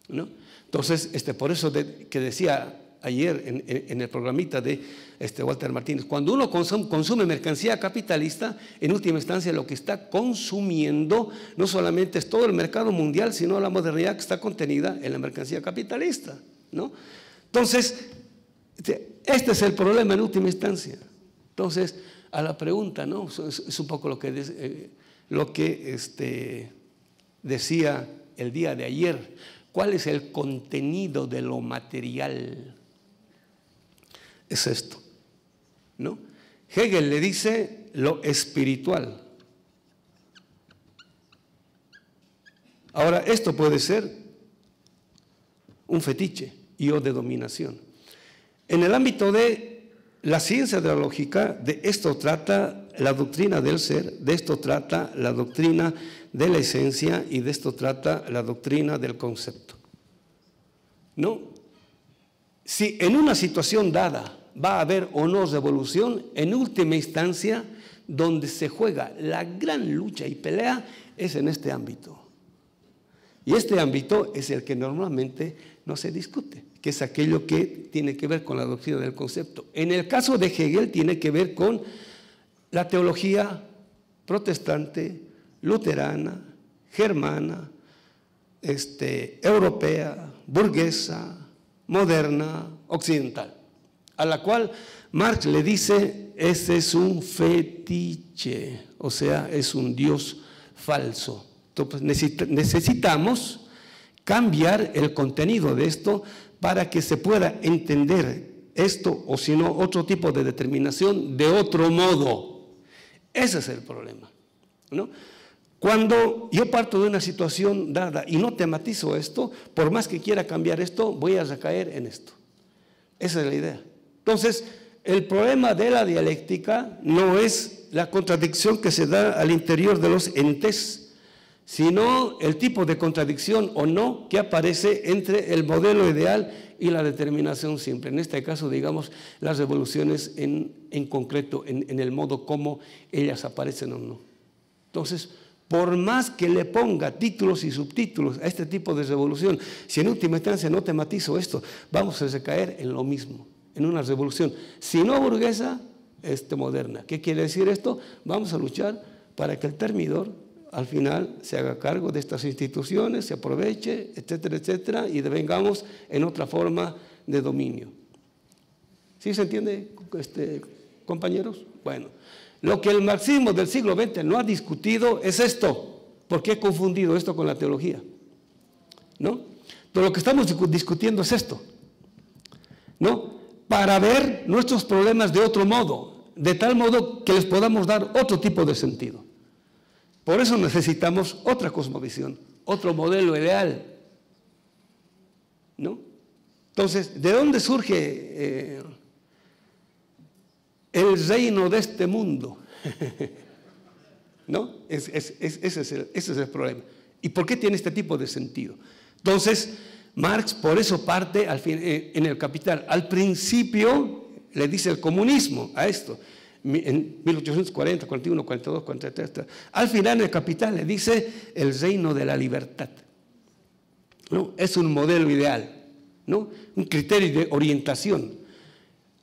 ¿no? Entonces, este, por eso que decía ayer en, el programita de este, Walter Martínez, cuando uno consume, mercancía capitalista, en última instancia lo que está consumiendo no solamente es todo el mercado mundial, sino la modernidad que está contenida en la mercancía capitalista. ¿no? Entonces, este, este es el problema en última instancia. Entonces, a la pregunta, ¿no? Es, un poco lo que, eh, lo que este, decía el día de ayer. ¿Cuál es el contenido de lo material? Es esto, ¿no? Hegel le dice lo espiritual. Ahora, esto puede ser un fetiche y o de dominación. En el ámbito de la ciencia de la lógica, de esto trata la doctrina del ser, de esto trata la doctrina de la esencia y de esto trata la doctrina del concepto. No, si en una situación dada va a haber o no revolución, en última instancia, donde se juega la gran lucha y pelea es en este ámbito. Y este ámbito es el que normalmente no se discute, que es aquello que tiene que ver con la doctrina del concepto. En el caso de Hegel tiene que ver con la teología protestante, luterana, germana, este, europea, burguesa, moderna, occidental, a la cual Marx le dice, ese es un fetiche, o sea, es un dios falso. necesitamos cambiar el contenido de esto para que se pueda entender esto o si no otro tipo de determinación de otro modo. Ese es el problema. ¿no? Cuando yo parto de una situación dada y no tematizo esto, por más que quiera cambiar esto, voy a recaer en esto. Esa es la idea. Entonces, el problema de la dialéctica no es la contradicción que se da al interior de los entes, sino el tipo de contradicción o no que aparece entre el modelo ideal y la determinación simple. En este caso, digamos, las revoluciones en, en concreto, en, en el modo como ellas aparecen o no. Entonces, por más que le ponga títulos y subtítulos a este tipo de revolución, si en última instancia no tematizo esto, vamos a caer en lo mismo, en una revolución, si no burguesa, este, moderna. ¿Qué quiere decir esto? Vamos a luchar para que el termidor al final se haga cargo de estas instituciones, se aproveche, etcétera, etcétera, y devengamos en otra forma de dominio. ¿Sí se entiende, este, compañeros? Bueno. Lo que el marxismo del siglo XX no ha discutido es esto, porque he confundido esto con la teología. ¿No? Pero lo que estamos discutiendo es esto. ¿No? Para ver nuestros problemas de otro modo, de tal modo que les podamos dar otro tipo de sentido. Por eso necesitamos otra cosmovisión, otro modelo ideal. Entonces, ¿de dónde surge eh, el reino de este mundo. ¿No? ese, es el, problema. ¿Y por qué tiene este tipo de sentido? Entonces, Marx por eso parte al fin, eh, en el Capital. Al principio le dice el comunismo a esto, en 1840, 41, 42, 43. Al final en el Capital le dice el reino de la libertad. ¿No? Es un modelo ideal, ¿no? un criterio de orientación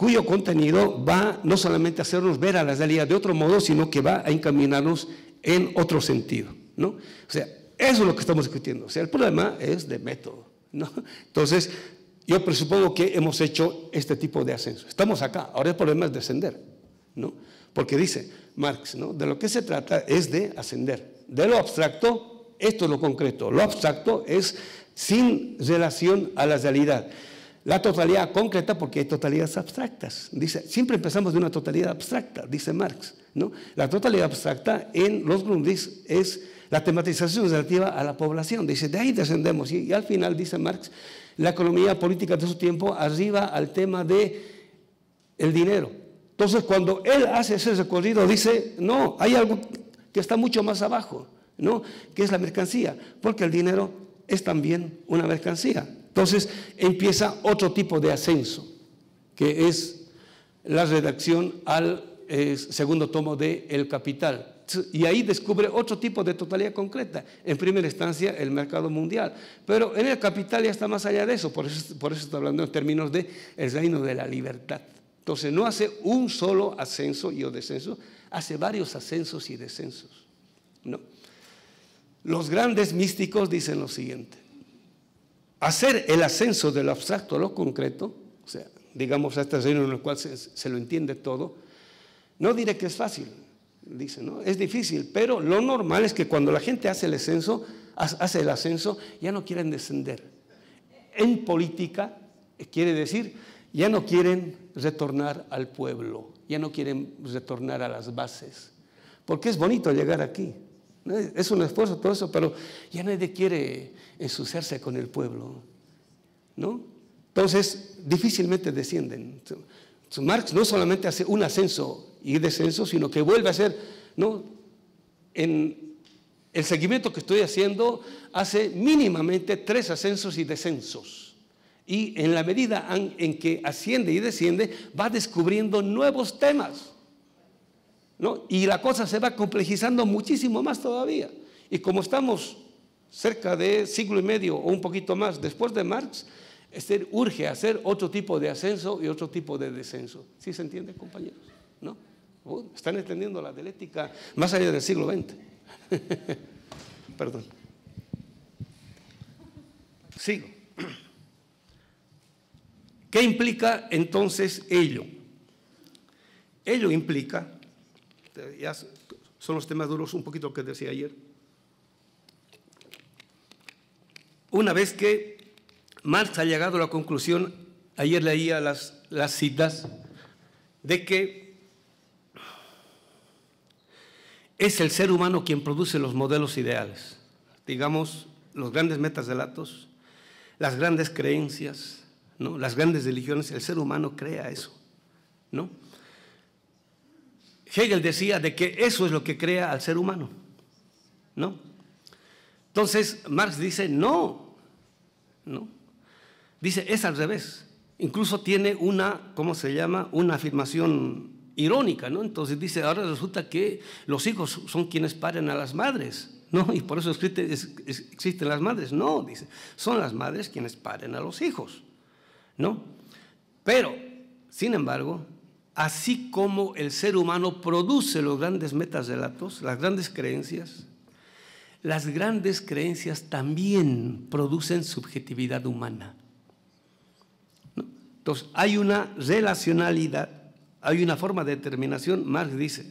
cuyo contenido va no solamente a hacernos ver a la realidad de otro modo, sino que va a encaminarnos en otro sentido. ¿no? O sea, eso es lo que estamos discutiendo. O sea, el problema es de método. ¿no? Entonces, yo presupongo que hemos hecho este tipo de ascenso. Estamos acá, ahora el problema es descender. ¿no? Porque dice Marx, ¿no? de lo que se trata es de ascender. De lo abstracto, esto es lo concreto. Lo abstracto es sin relación a la realidad la totalidad concreta porque hay totalidades abstractas. Dice, siempre empezamos de una totalidad abstracta, dice Marx. ¿no? La totalidad abstracta en los Grundis es la tematización relativa a la población. Dice, de ahí descendemos. Y, y al final, dice Marx, la economía política de su tiempo arriba al tema de el dinero. Entonces, cuando él hace ese recorrido, dice, no, hay algo que está mucho más abajo, ¿no? que es la mercancía, porque el dinero es también una mercancía. Entonces empieza otro tipo de ascenso, que es la redacción al eh, segundo tomo de El Capital. Y ahí descubre otro tipo de totalidad concreta. En primera instancia, el mercado mundial. Pero en el capital ya está más allá de eso. Por eso, por está hablando en términos de el reino de la libertad. Entonces, no hace un solo ascenso y o descenso, hace varios ascensos y descensos. Los grandes místicos dicen lo siguiente hacer el ascenso de lo abstracto a lo concreto, o sea, digamos a este reino en el cual se, lo entiende todo, no diré que es fácil, dice, ¿no? Es difícil, pero lo normal es que cuando la gente hace el ascenso, hace el ascenso, ya no quieren descender. En política eh, quiere decir, ya no quieren retornar al pueblo, ya no quieren retornar a las bases, porque es bonito llegar aquí, es un esfuerzo todo eso, pero ya nadie quiere ensuciarse con el pueblo. Entonces, difícilmente descienden. Marx no solamente hace un ascenso y descenso, sino que vuelve a hacer, ¿no? En el seguimiento que estoy haciendo hace mínimamente tres ascensos y descensos. Y en la medida en que asciende y desciende, va descubriendo nuevos temas. Y la cosa se va complejizando muchísimo más todavía. Y como estamos cerca de siglo y medio o un poquito más después de Marx, este urge hacer otro tipo de ascenso y otro tipo de descenso. ¿Sí se entiende, compañeros? ¿No? están entendiendo la dialéctica más allá del siglo XX. *laughs* Perdón. Sigo. ¿Qué implica entonces ello? Ello implica este, ya son los temas duros un poquito que decía ayer. Una vez que Marx ha llegado a la conclusión, ayer leía las, las citas, de que es el ser humano quien produce los modelos ideales, digamos, los grandes metas de latos, las grandes creencias, ¿no? las grandes religiones, el ser humano crea eso, ¿no? Hegel decía de que eso es lo que crea al ser humano, ¿no? Entonces Marx dice, no, ¿no? Dice, es al revés. Incluso tiene una, ¿cómo se llama? Una afirmación irónica, ¿no? Entonces dice, ahora resulta que los hijos son quienes paren a las madres, ¿no? Y por eso existen las madres. No, dice, son las madres quienes paren a los hijos, ¿no? Pero, sin embargo, así como el ser humano produce los grandes metas relatos, las grandes creencias, las grandes creencias también producen subjetividad humana. Entonces, hay una relacionalidad, hay una forma de determinación, Marx dice,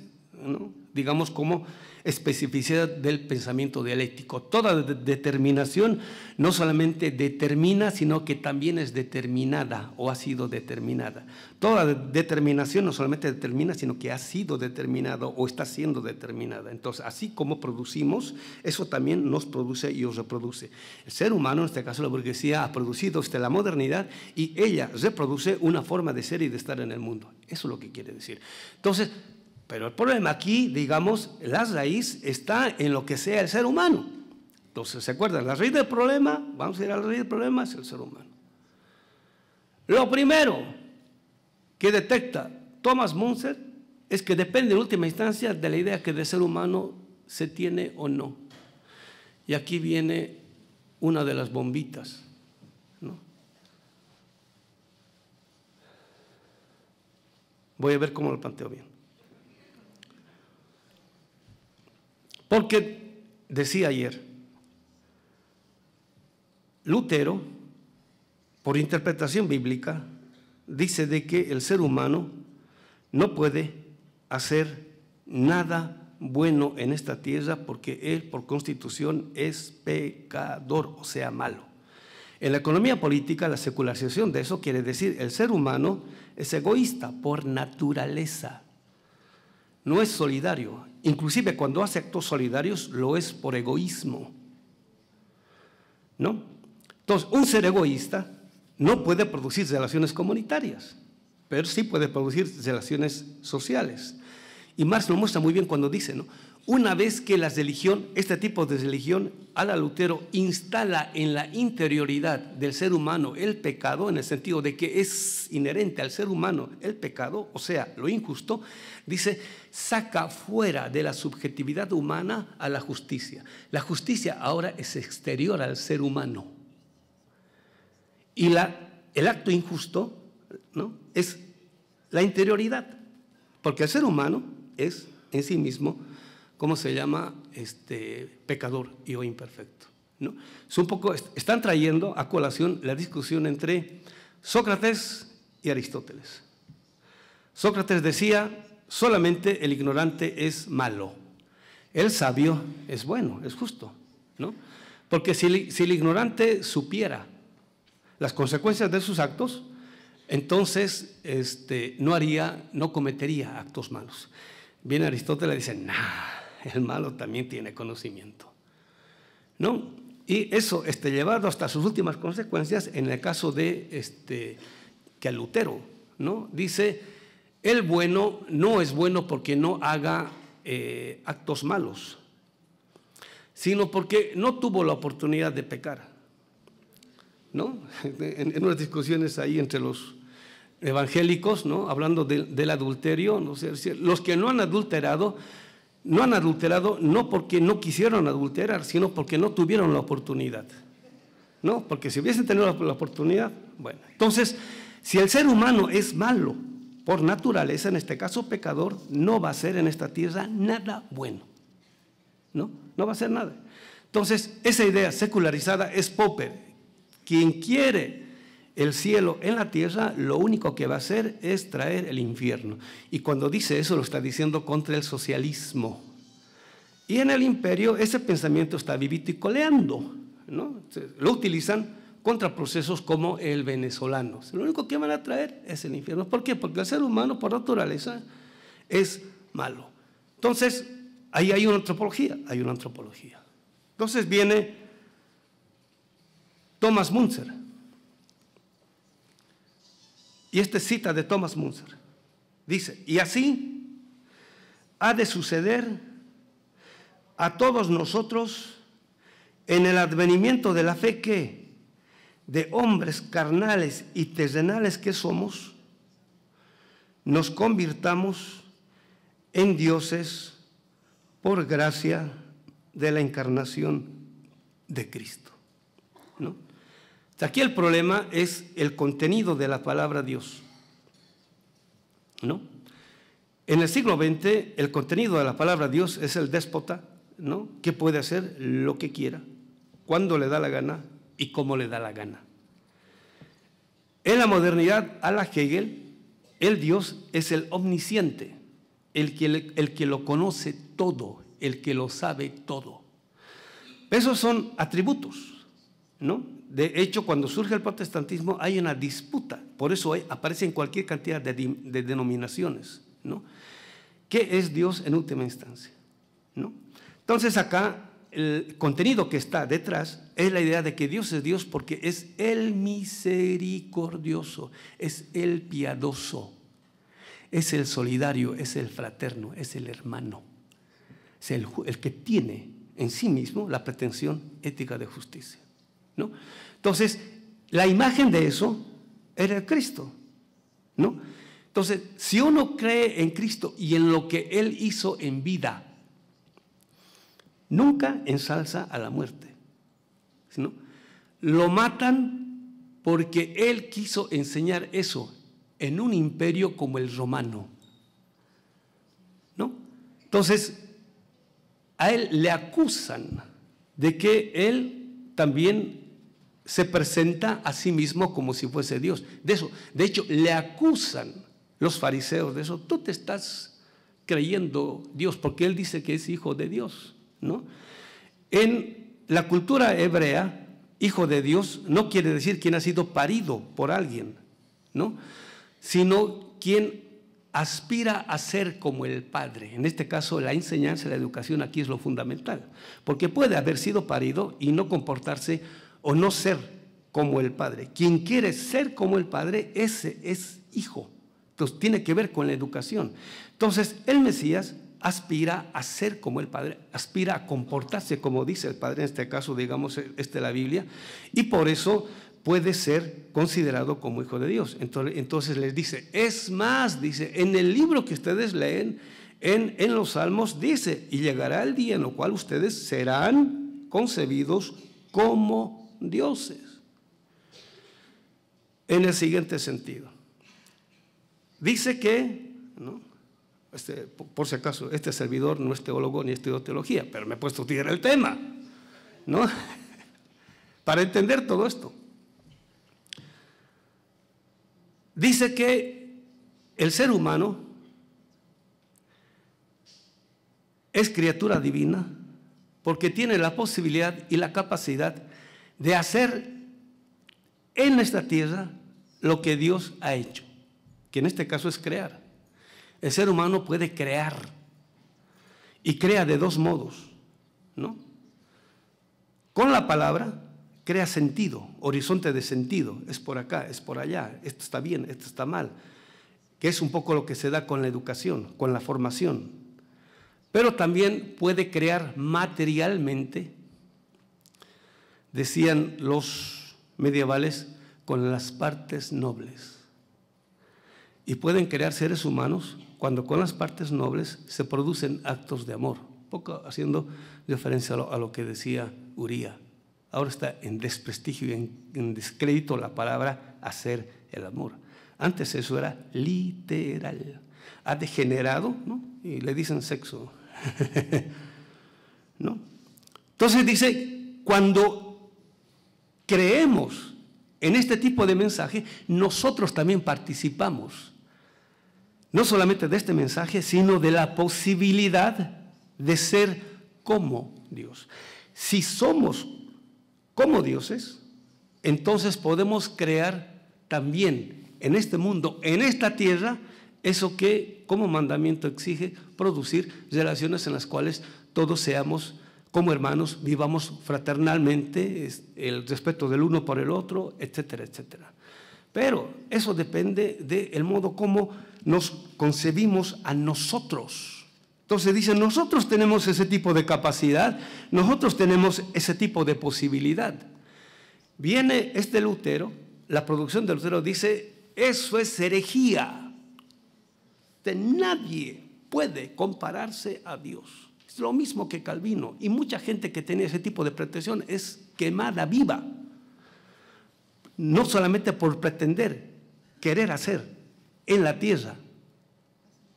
digamos como especificidad del pensamiento dialéctico. Toda determinación no solamente determina, sino que también es determinada o ha sido determinada. Toda determinación no solamente determina, sino que ha sido determinada o está siendo determinada. Entonces, así como producimos, eso también nos produce y os reproduce. El ser humano, en este caso la burguesía, ha producido hasta este, la modernidad y ella reproduce una forma de ser y de estar en el mundo. Eso es lo que quiere decir. Entonces, pero el problema aquí, digamos, la raíz está en lo que sea el ser humano. Entonces, ¿se acuerdan? La raíz del problema, vamos a ir a la raíz del problema, es el ser humano. Lo primero que detecta Thomas Munzer es que depende en última instancia de la idea que de ser humano se tiene o no. Y aquí viene una de las bombitas. Voy a ver cómo lo planteo bien. Porque, decía ayer, Lutero, por interpretación bíblica, dice de que el ser humano no puede hacer nada bueno en esta tierra porque él por constitución es pecador, o sea, malo. En la economía política, la secularización de eso quiere decir el ser humano es egoísta por naturaleza no es solidario. Inclusive cuando hace actos solidarios lo es por egoísmo. ¿No? Entonces, un ser egoísta no puede producir relaciones comunitarias, pero sí puede producir relaciones sociales. Y Marx lo muestra muy bien cuando dice, ¿no? Una vez que la religión, este tipo de religión, Ala Lutero instala en la interioridad del ser humano el pecado, en el sentido de que es inherente al ser humano el pecado, o sea, lo injusto, dice, saca fuera de la subjetividad humana a la justicia. La justicia ahora es exterior al ser humano. Y la, el acto injusto ¿no? es la interioridad, porque el ser humano es en sí mismo ¿cómo se llama? Este, pecador y o imperfecto. ¿no? Es un poco, están trayendo a colación la discusión entre Sócrates y Aristóteles. Sócrates decía, solamente el ignorante es malo, el sabio es bueno, es justo, ¿no? Porque si, el ignorante supiera las consecuencias de sus actos, entonces este, no haría, no cometería actos malos. Viene Aristóteles y dice, nada *laughs* el malo también tiene conocimiento. ¿No? Y eso, este, llevado hasta sus últimas consecuencias en el caso de este, que Lutero, ¿no? Dice, el bueno no es bueno porque no haga eh, actos malos, sino porque no tuvo la oportunidad de pecar. ¿No? *laughs* En, unas discusiones ahí entre los evangélicos, ¿no? Hablando del adulterio, los que no han adulterado no han adulterado no porque no quisieron adulterar, sino porque no tuvieron la oportunidad. No, porque si hubiesen tenido la, oportunidad, bueno. Entonces, si el ser humano es malo por naturaleza, en este caso pecador, no va a ser en esta tierra nada bueno. ¿No? No va a ser nada. Entonces, esa idea secularizada es Popper. Quien quiere el cielo en la tierra, lo único que va a hacer es traer el infierno. Y cuando dice eso, lo está diciendo contra el socialismo. Y en el imperio ese pensamiento está vivito y coleando. Lo utilizan contra procesos como el venezolano. Lo único que van a traer es el infierno. ¿Por qué? Porque el ser humano por naturaleza es malo. Entonces, ahí hay una antropología, hay una antropología. Entonces viene Thomas Munzer y esta cita de Thomas Munzer. Dice, y así ha de suceder a todos nosotros en el advenimiento de la fe que, de hombres carnales y terrenales que somos, nos convirtamos en dioses por gracia de la encarnación de Cristo. Aquí el problema es el contenido de la palabra Dios. ¿No? En el siglo XX, el contenido de la palabra Dios es el déspota, ¿no? Que puede hacer lo que quiera, cuando le da la gana y cómo le da la gana. En la modernidad, a la Hegel, el Dios es el omnisciente, el que, el que lo conoce todo, el que lo sabe todo. Esos son atributos, ¿no? De hecho, cuando surge el protestantismo hay una disputa, por eso aparece en cualquier cantidad de, denominaciones. ¿no? ¿Qué es Dios en última instancia? ¿no? Entonces acá el contenido que está detrás es la idea de que Dios es Dios porque es el misericordioso, es el piadoso, es el solidario, es el fraterno, es el hermano, es el que tiene en sí mismo la pretensión ética de justicia. Entonces, la imagen de eso era el Cristo, ¿no? Entonces, si uno cree en Cristo y en lo que Él hizo en vida, nunca ensalza a la muerte, lo matan porque Él quiso enseñar eso en un imperio como el romano, ¿no? Entonces, a Él le acusan de que Él también se presenta a sí mismo como si fuese Dios. De eso, de hecho, le acusan los fariseos de eso. Tú te estás creyendo Dios porque él dice que es hijo de Dios, ¿no? En la cultura hebrea, hijo de Dios no quiere decir quien ha sido parido por alguien, ¿no? Sino quien aspira a ser como el Padre. En este caso, la enseñanza, la educación aquí es lo fundamental, porque puede haber sido parido y no comportarse o no ser como el Padre. Quien quiere ser como el Padre, ese es hijo. Entonces tiene que ver con la educación. Entonces el Mesías aspira a ser como el Padre, aspira a comportarse como dice el Padre, en este caso, digamos, este es la Biblia, y por eso puede ser considerado como hijo de Dios. Entonces, entonces les dice, es más, dice, en el libro que ustedes leen, en, en los Salmos dice, y llegará el día en el cual ustedes serán concebidos como dioses. En el siguiente sentido. Dice que, ¿no? este, por si acaso, este servidor no es teólogo ni estudió teología, pero me he puesto a el tema, ¿no? *laughs* Para entender todo esto. Dice que el ser humano es criatura divina porque tiene la posibilidad y la capacidad de hacer en esta tierra lo que Dios ha hecho, que en este caso es crear. El ser humano puede crear y crea de dos modos, ¿no? Con la palabra crea sentido, horizonte de sentido, es por acá, es por allá, esto está bien, esto está mal, que es un poco lo que se da con la educación, con la formación. Pero también puede crear materialmente decían los medievales, con las partes nobles. Y pueden crear seres humanos cuando con las partes nobles se producen actos de amor, poco haciendo referencia a lo, que decía Uría. Ahora está en desprestigio y en, descrédito la palabra hacer el amor. Antes eso era literal. Ha degenerado, ¿no? Y le dicen sexo. *laughs* ¿No? Entonces dice, cuando creemos en este tipo de mensaje, nosotros también participamos, no solamente de este mensaje, sino de la posibilidad de ser como Dios. Si somos como dioses, entonces podemos crear también en este mundo, en esta tierra, eso que como mandamiento exige producir relaciones en las cuales todos seamos como hermanos vivamos fraternalmente el respeto del uno por el otro, etcétera, etcétera. Pero eso depende del modo como nos concebimos a nosotros. Entonces dicen, nosotros tenemos ese tipo de capacidad, nosotros tenemos ese tipo de posibilidad. Viene este Lutero, la producción de Lutero dice, eso es herejía. nadie puede compararse a Dios. Es lo mismo que Calvino. Y mucha gente que tenía ese tipo de pretensión es quemada viva. No solamente por pretender, querer hacer en la tierra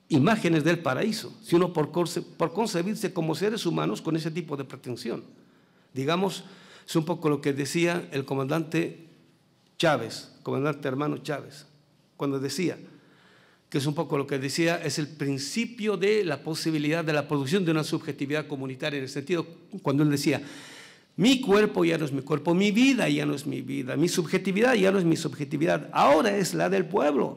imágenes del paraíso, sino por, concebirse como seres humanos con ese tipo de pretensión. Digamos, es un poco lo que decía el comandante Chávez, comandante hermano Chávez, cuando decía, que es un poco lo que decía, es el principio de la posibilidad de la producción de una subjetividad comunitaria, en el sentido cuando él decía, mi cuerpo ya no es mi cuerpo, mi vida ya no es mi vida, mi subjetividad ya no es mi subjetividad, ahora es la del pueblo.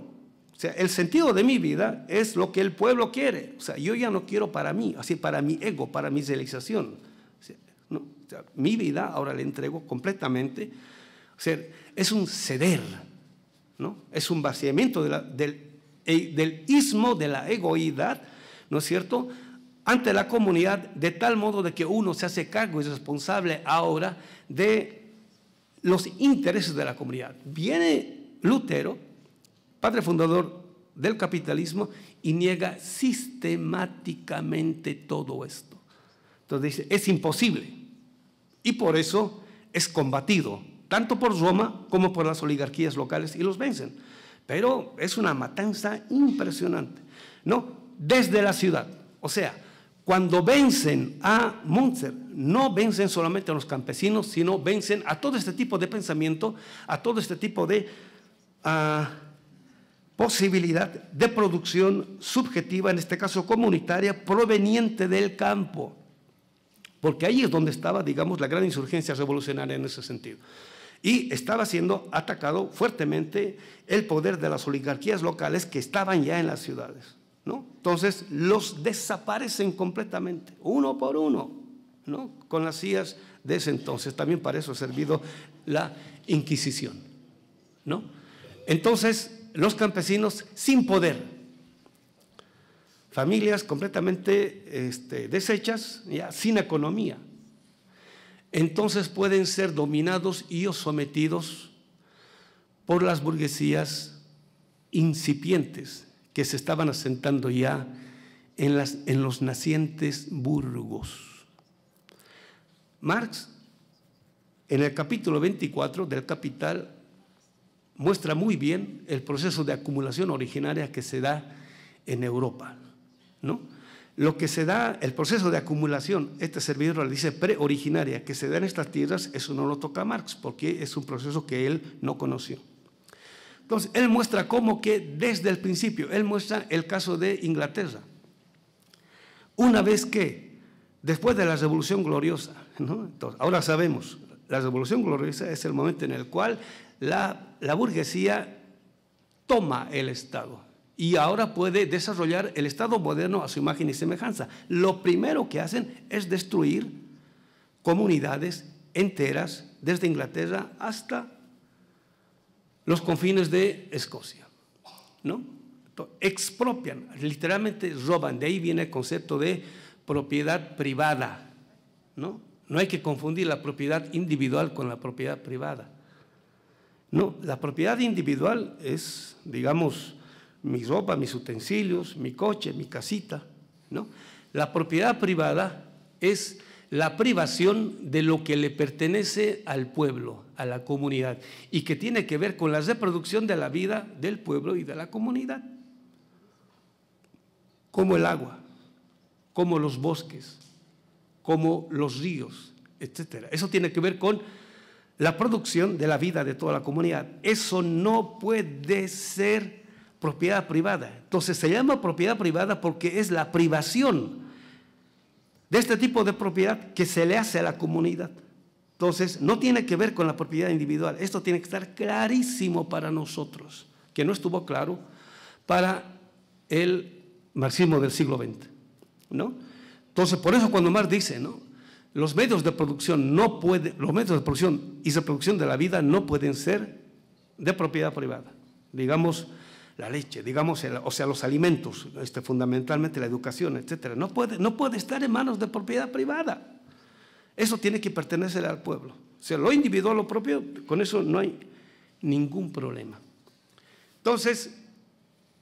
O sea, el sentido de mi vida es lo que el pueblo quiere. O sea, yo ya no quiero para mí, así para mi ego, para mi realización. mi vida ahora la entrego completamente. O sea, es un ceder, ¿no? Es un vaciamiento del e-, del ismo de la egoídad, ¿no es cierto?, ante la comunidad, de tal modo de que uno se hace cargo y es responsable ahora de los intereses de la comunidad. Viene Lutero, padre fundador del capitalismo, y niega sistemáticamente todo esto. Entonces dice, es imposible. Y por eso es combatido, tanto por Roma como por las oligarquías locales, y los vencen. Pero es una matanza impresionante. No, desde la ciudad. O sea, cuando vencen a Munzer, no vencen solamente a los campesinos, sino vencen a todo este tipo de pensamiento, a todo este tipo de ah, posibilidad de producción subjetiva, en este caso comunitaria, proveniente del campo. Porque ahí es donde estaba, digamos, la gran insurgencia revolucionaria en ese sentido y estaba siendo atacado fuertemente el poder de las oligarquías locales que estaban ya en las ciudades. ¿no? Entonces los desaparecen completamente, uno por uno, ¿no? con las sillas de ese entonces. También para eso ha servido la Inquisición. ¿no? Entonces los campesinos sin poder, familias completamente este, deshechas, ya, sin economía entonces pueden ser dominados y o sometidos por las burguesías incipientes que se estaban asentando ya en, las, en los nacientes burgos. Marx, en el capítulo 24 del Capital, muestra muy bien el proceso de acumulación originaria que se da en Europa. ¿no? Lo que se da, el proceso de acumulación, este servidor le dice preoriginaria, que se da en estas tierras, eso no lo toca Marx, porque es un proceso que él no conoció. Entonces, él muestra cómo que desde el principio, él muestra el caso de Inglaterra. Una vez que, después de la Revolución Gloriosa, ahora sabemos, la Revolución Gloriosa es el momento en el cual la, la burguesía toma el Estado, y ahora puede desarrollar el Estado moderno a su imagen y semejanza. Lo primero que hacen es destruir comunidades enteras desde Inglaterra hasta los confines de Escocia. ¿no? expropian, literalmente roban. De ahí viene el concepto de propiedad privada. ¿no? no hay que confundir la propiedad individual con la propiedad privada. No, la propiedad individual es, digamos, mi ropa, mis utensilios, mi coche, mi casita. ¿no? La propiedad privada es la privación de lo que le pertenece al pueblo, a la comunidad, y que tiene que ver con la reproducción de la vida del pueblo y de la comunidad, como el agua, como los bosques, como los ríos, etc. Eso tiene que ver con la producción de la vida de toda la comunidad. Eso no puede ser propiedad privada. Entonces se llama propiedad privada porque es la privación de este tipo de propiedad que se le hace a la comunidad. Entonces no tiene que ver con la propiedad individual. Esto tiene que estar clarísimo para nosotros, que no estuvo claro para el marxismo del siglo XX. ¿no? Entonces por eso cuando Marx dice, ¿no? los medios de producción no pueden, los medios de producción y reproducción de la vida no pueden ser de propiedad privada. Digamos, la leche, digamos, o sea, los alimentos, este, fundamentalmente la educación, etcétera. No puede, no puede estar en manos de propiedad privada. Eso tiene que pertenecer al pueblo. O lo individual, lo propio, con eso no hay ningún problema. Entonces,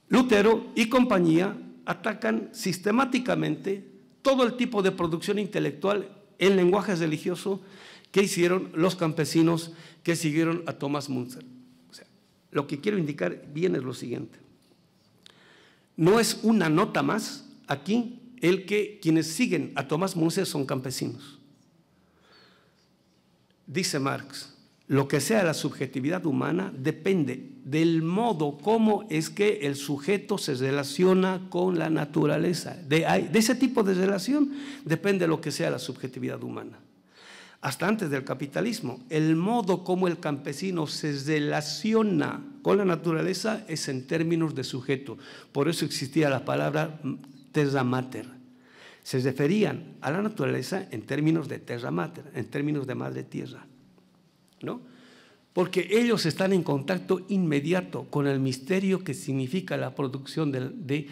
Lutero y compañía atacan sistemáticamente todo el tipo de producción intelectual en lenguaje religioso que hicieron los campesinos que siguieron a Thomas Munzer. Lo que quiero indicar bien es lo siguiente. No es una nota más aquí el que quienes siguen a Tomás Munce son campesinos. Dice Marx, lo que sea la subjetividad humana depende del modo como es que el sujeto se relaciona con la naturaleza. De, de ese tipo de relación depende lo que sea la subjetividad humana hasta antes del capitalismo. El modo como el campesino se relaciona con la naturaleza es en términos de sujeto. Por eso existía la palabra mm, terra mater. Se referían a la naturaleza en términos de terra mater, en términos de madre tierra. ¿No? Porque ellos están en contacto inmediato con el misterio que significa la producción de, de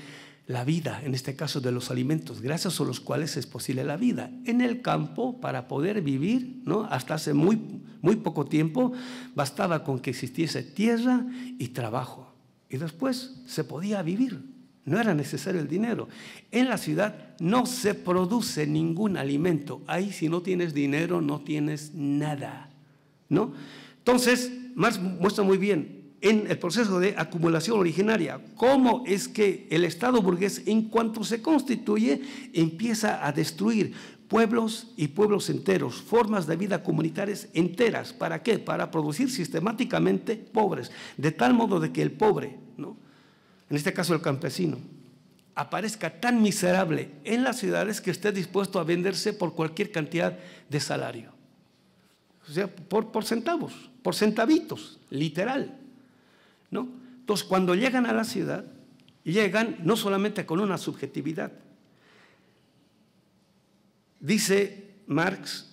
la vida, en este caso de los alimentos, gracias a los cuales es posible la vida. En el campo, para poder vivir, ¿no? hasta hace muy, muy poco tiempo, bastaba con que existiese tierra y trabajo. Y después se podía vivir, no era necesario el dinero. En la ciudad no se produce ningún alimento. Ahí si no tienes dinero no tienes nada. ¿No? Entonces, Marx muestra muy bien, en el proceso de acumulación originaria, cómo es que el Estado burgués, en cuanto se constituye, empieza a destruir pueblos y pueblos enteros, formas de vida comunitarias enteras. ¿Para qué? Para producir sistemáticamente pobres, de tal modo de que el pobre, ¿no? en este caso el campesino, aparezca tan miserable en las ciudades que esté dispuesto a venderse por cualquier cantidad de salario. O sea, por, por centavos, por centavitos, literal. Entonces, cuando llegan a la ciudad, llegan no solamente con una subjetividad. Dice Marx,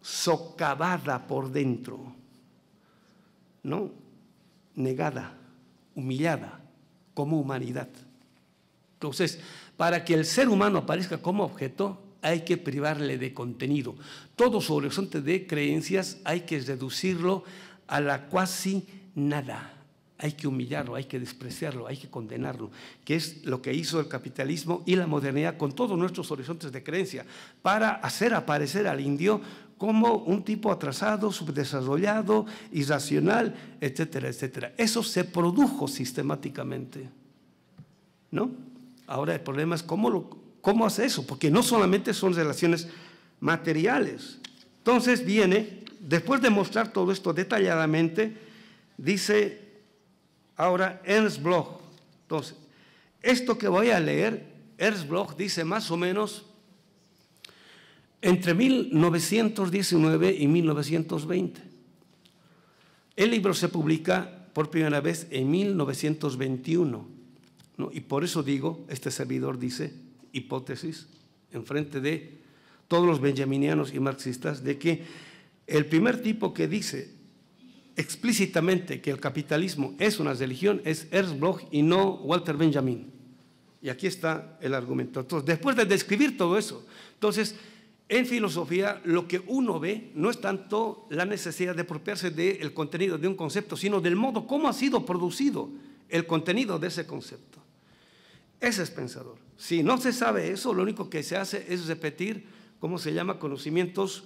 socavada por dentro, ¿no? Negada, humillada como humanidad. Entonces, para que el ser humano aparezca como objeto, hay que privarle de contenido. Todo su horizonte de creencias hay que reducirlo a la cuasi nada. Hay que humillarlo, hay que despreciarlo, hay que condenarlo, que es lo que hizo el capitalismo y la modernidad con todos nuestros horizontes de creencia, para hacer aparecer al indio como un tipo atrasado, subdesarrollado, irracional, etcétera, etcétera. Eso se produjo sistemáticamente. ¿No? Ahora el problema es cómo, cómo hace eso, porque no solamente son relaciones materiales. Entonces viene, después de mostrar todo esto detalladamente, Dice ahora Ernst Bloch. Entonces, esto que voy a leer, Ernst Bloch dice más o menos entre 1919 y 1920. El libro se publica por primera vez en 1921. Y por eso digo, este servidor dice, hipótesis, en frente de todos los benjaminianos y marxistas, de que el primer tipo que dice explícitamente que el capitalismo es una religión es Ernst Bloch y no Walter Benjamin. Y aquí está el argumento. Entonces, después de describir todo eso, entonces, en filosofía lo que uno ve no es tanto la necesidad de apropiarse del contenido de un concepto, sino del modo cómo ha sido producido el contenido de ese concepto. Ese es pensador. Si no se sabe eso, lo único que se hace es repetir, ¿cómo se llama?, conocimientos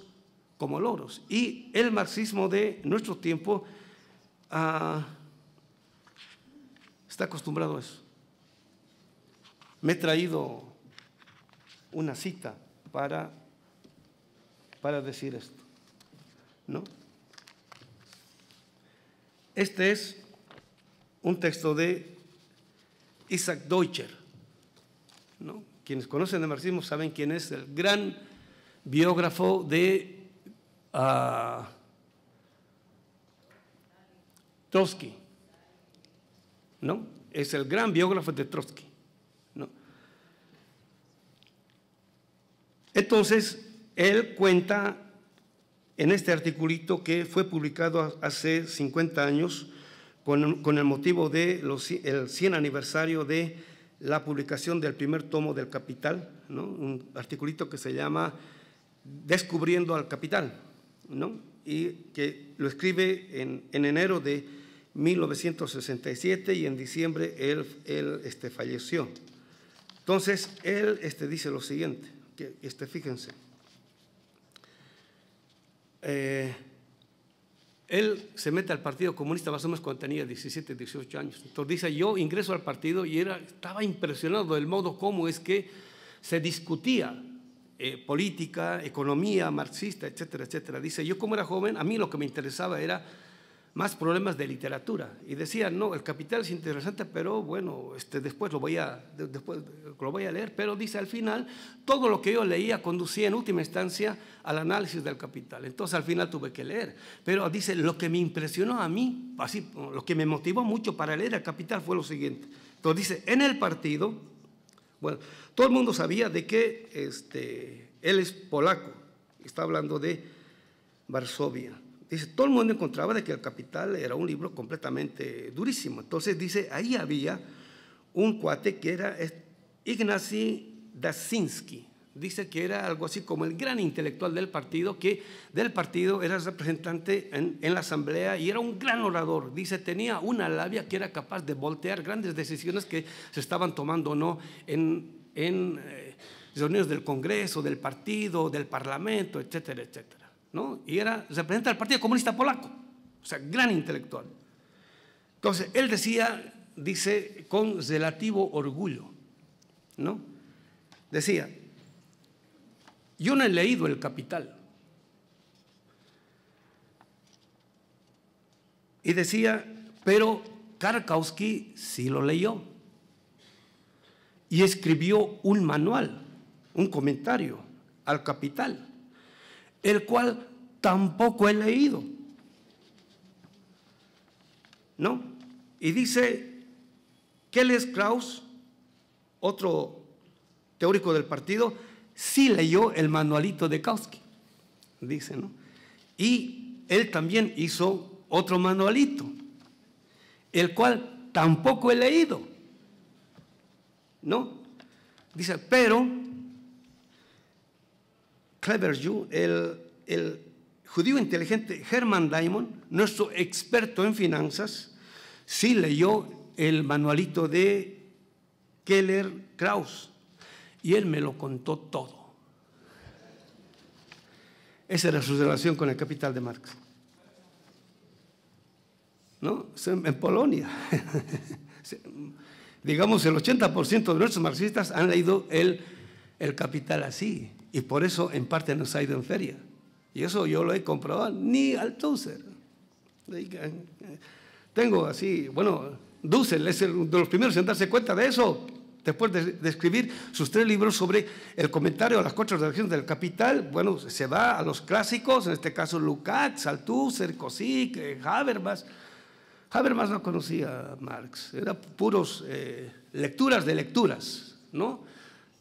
como loros. Y el marxismo de nuestro tiempo ah, está acostumbrado a eso. Me he traído una cita para, para decir esto. Este es un texto de Isaac Deutscher. Quienes conocen el marxismo saben quién es el gran biógrafo de Ah, Trotsky, ¿no? Es el gran biógrafo de Trotsky. Entonces, él cuenta en este articulito que fue publicado hace 50 años con, el motivo del el 100 aniversario de la publicación del primer tomo del Capital, ¿no? un articulito que se llama Descubriendo al Capital, y que lo escribe en, enero de 1967 y en diciembre él, él este, falleció. Entonces, él este, dice lo siguiente, que, este, fíjense. Eh, él se mete al Partido Comunista más o menos cuando tenía 17, 18 años. Entonces dice, yo ingreso al partido y era, estaba impresionado del modo como es que se discutía eh, política, economía, marxista, etcétera, etcétera. Dice, yo como era joven, a mí lo que me interesaba era más problemas de literatura. Y decía, no, el capital es interesante, pero bueno, este, después, lo voy a, después lo voy a leer. Pero dice, al final, todo lo que yo leía conducía en última instancia al análisis del capital. Entonces, al final tuve que leer. Pero dice, lo que me impresionó a mí, así, lo que me motivó mucho para leer el capital fue lo siguiente. Entonces dice, en el partido bueno, todo el mundo sabía de que este, él es polaco, está hablando de Varsovia. Dice, todo el mundo encontraba de que El Capital era un libro completamente durísimo. Entonces dice, ahí había un cuate que era Ignacy Daszynski dice que era algo así como el gran intelectual del partido, que del partido era representante en, la asamblea y era un gran orador. Dice, tenía una labia que era capaz de voltear grandes decisiones que se estaban tomando o no en, eh, reuniones del Congreso, del partido, del Parlamento, etcétera, etcétera. ¿no? Y era representante del Partido Comunista Polaco, o sea, gran intelectual. Entonces, él decía, dice, con relativo orgullo, ¿no? Decía, yo no he leído El Capital. Y decía, pero Karkowski sí lo leyó y escribió un manual, un comentario al Capital, el cual tampoco he leído. ¿No? Y dice es Krauss, otro teórico del partido, sí leyó el manualito de Kautsky, dice, ¿no? Y él también hizo otro manualito, el cual tampoco he leído, ¿no? Dice, pero Clever Jew, el, el judío inteligente Herman Diamond, nuestro experto en finanzas, sí leyó el manualito de Keller Krauss y él me lo contó todo. Esa era su relación con el capital de Marx. ¿No? En Polonia. *laughs* Digamos, el 80% de nuestros marxistas han leído el, el capital así. Y por eso, en parte, nos ha ido en feria. Y eso yo lo he comprobado, ni al Tengo así, bueno, Dussel es uno de los primeros en darse cuenta de eso. Después de, escribir sus tres libros sobre el comentario a las cuatro religiones del capital, bueno, se va a los clásicos, en este caso Lukács, Althusser, Kosik, eh, Habermas. Habermas no conocía a Marx, eran puros eh, lecturas de lecturas, ¿no?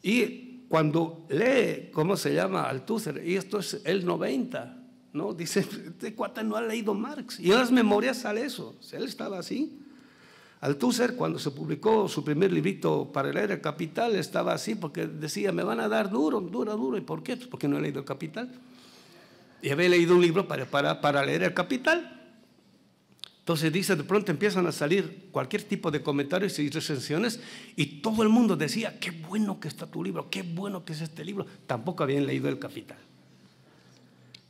Y cuando lee, ¿cómo se llama? Althusser, y esto es el 90, ¿no? Dice, este cuata no ha leído Marx. Y en las memorias sale eso, él estaba así. Althusser, cuando se publicó su primer librito para leer El Capital, estaba así porque decía, me van a dar duro, duro, duro. ¿Y por qué? Pues, porque no he leído El Capital. Y había leído un libro para, para, leer El Capital. Entonces dice, de pronto empiezan a salir cualquier tipo de comentarios y recensiones y todo el mundo decía, qué bueno que está tu libro, qué bueno que es este libro. Tampoco habían leído El Capital.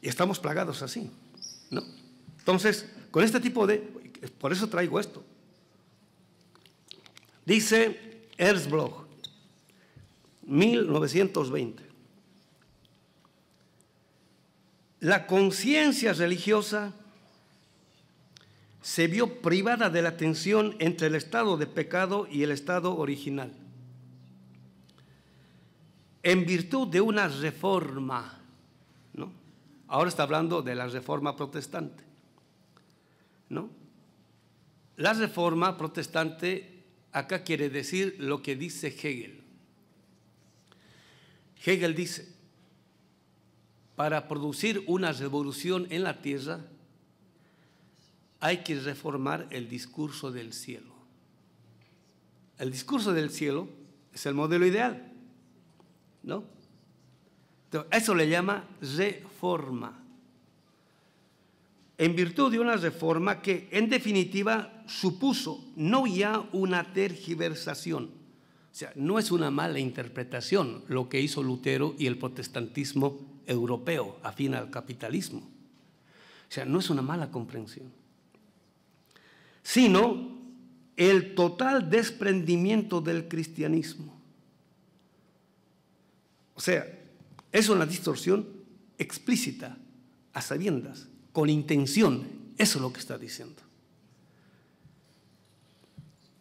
Y estamos plagados así, ¿no? Entonces, con este tipo de... Por eso traigo esto. Dice Erzbloch, 1920. La conciencia religiosa se vio privada de la tensión entre el estado de pecado y el estado original. En virtud de una reforma, ¿no? Ahora está hablando de la reforma protestante, La reforma protestante acá quiere decir lo que dice Hegel. Hegel dice, para producir una revolución en la tierra hay que reformar el discurso del cielo. El discurso del cielo es el modelo ideal, ¿no? eso le llama reforma en virtud de una reforma que en definitiva supuso no ya una tergiversación, o sea, no es una mala interpretación lo que hizo Lutero y el protestantismo europeo afín al capitalismo, o sea, no es una mala comprensión, sino el total desprendimiento del cristianismo. O sea, es una distorsión explícita a sabiendas con intención. Eso es lo que está diciendo.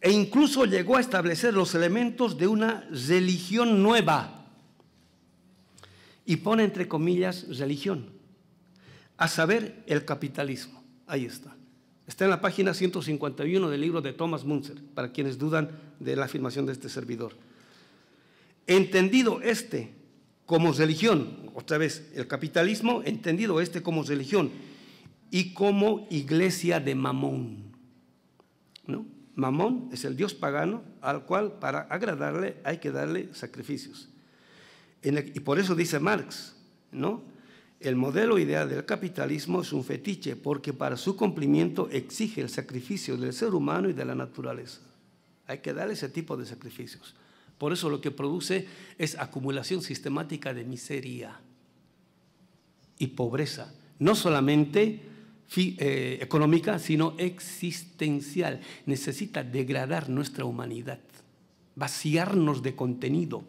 E incluso llegó a establecer los elementos de una religión nueva. Y pone entre comillas religión. A saber, el capitalismo. Ahí está. Está en la página 151 del libro de Thomas Munzer, para quienes dudan de la afirmación de este servidor. Entendido este como religión, otra vez, el capitalismo, entendido este como religión, y como iglesia de Mamón. ¿No? Mamón es el dios pagano al cual para agradarle hay que darle sacrificios. y por eso dice Marx, ¿no? El modelo ideal del capitalismo es un fetiche porque para su cumplimiento exige el sacrificio del ser humano y de la naturaleza. Hay que darle ese tipo de sacrificios. Por eso lo que produce es acumulación sistemática de miseria y pobreza, no solamente eh, económica, sino existencial. Necesita degradar nuestra humanidad, vaciarnos de contenido,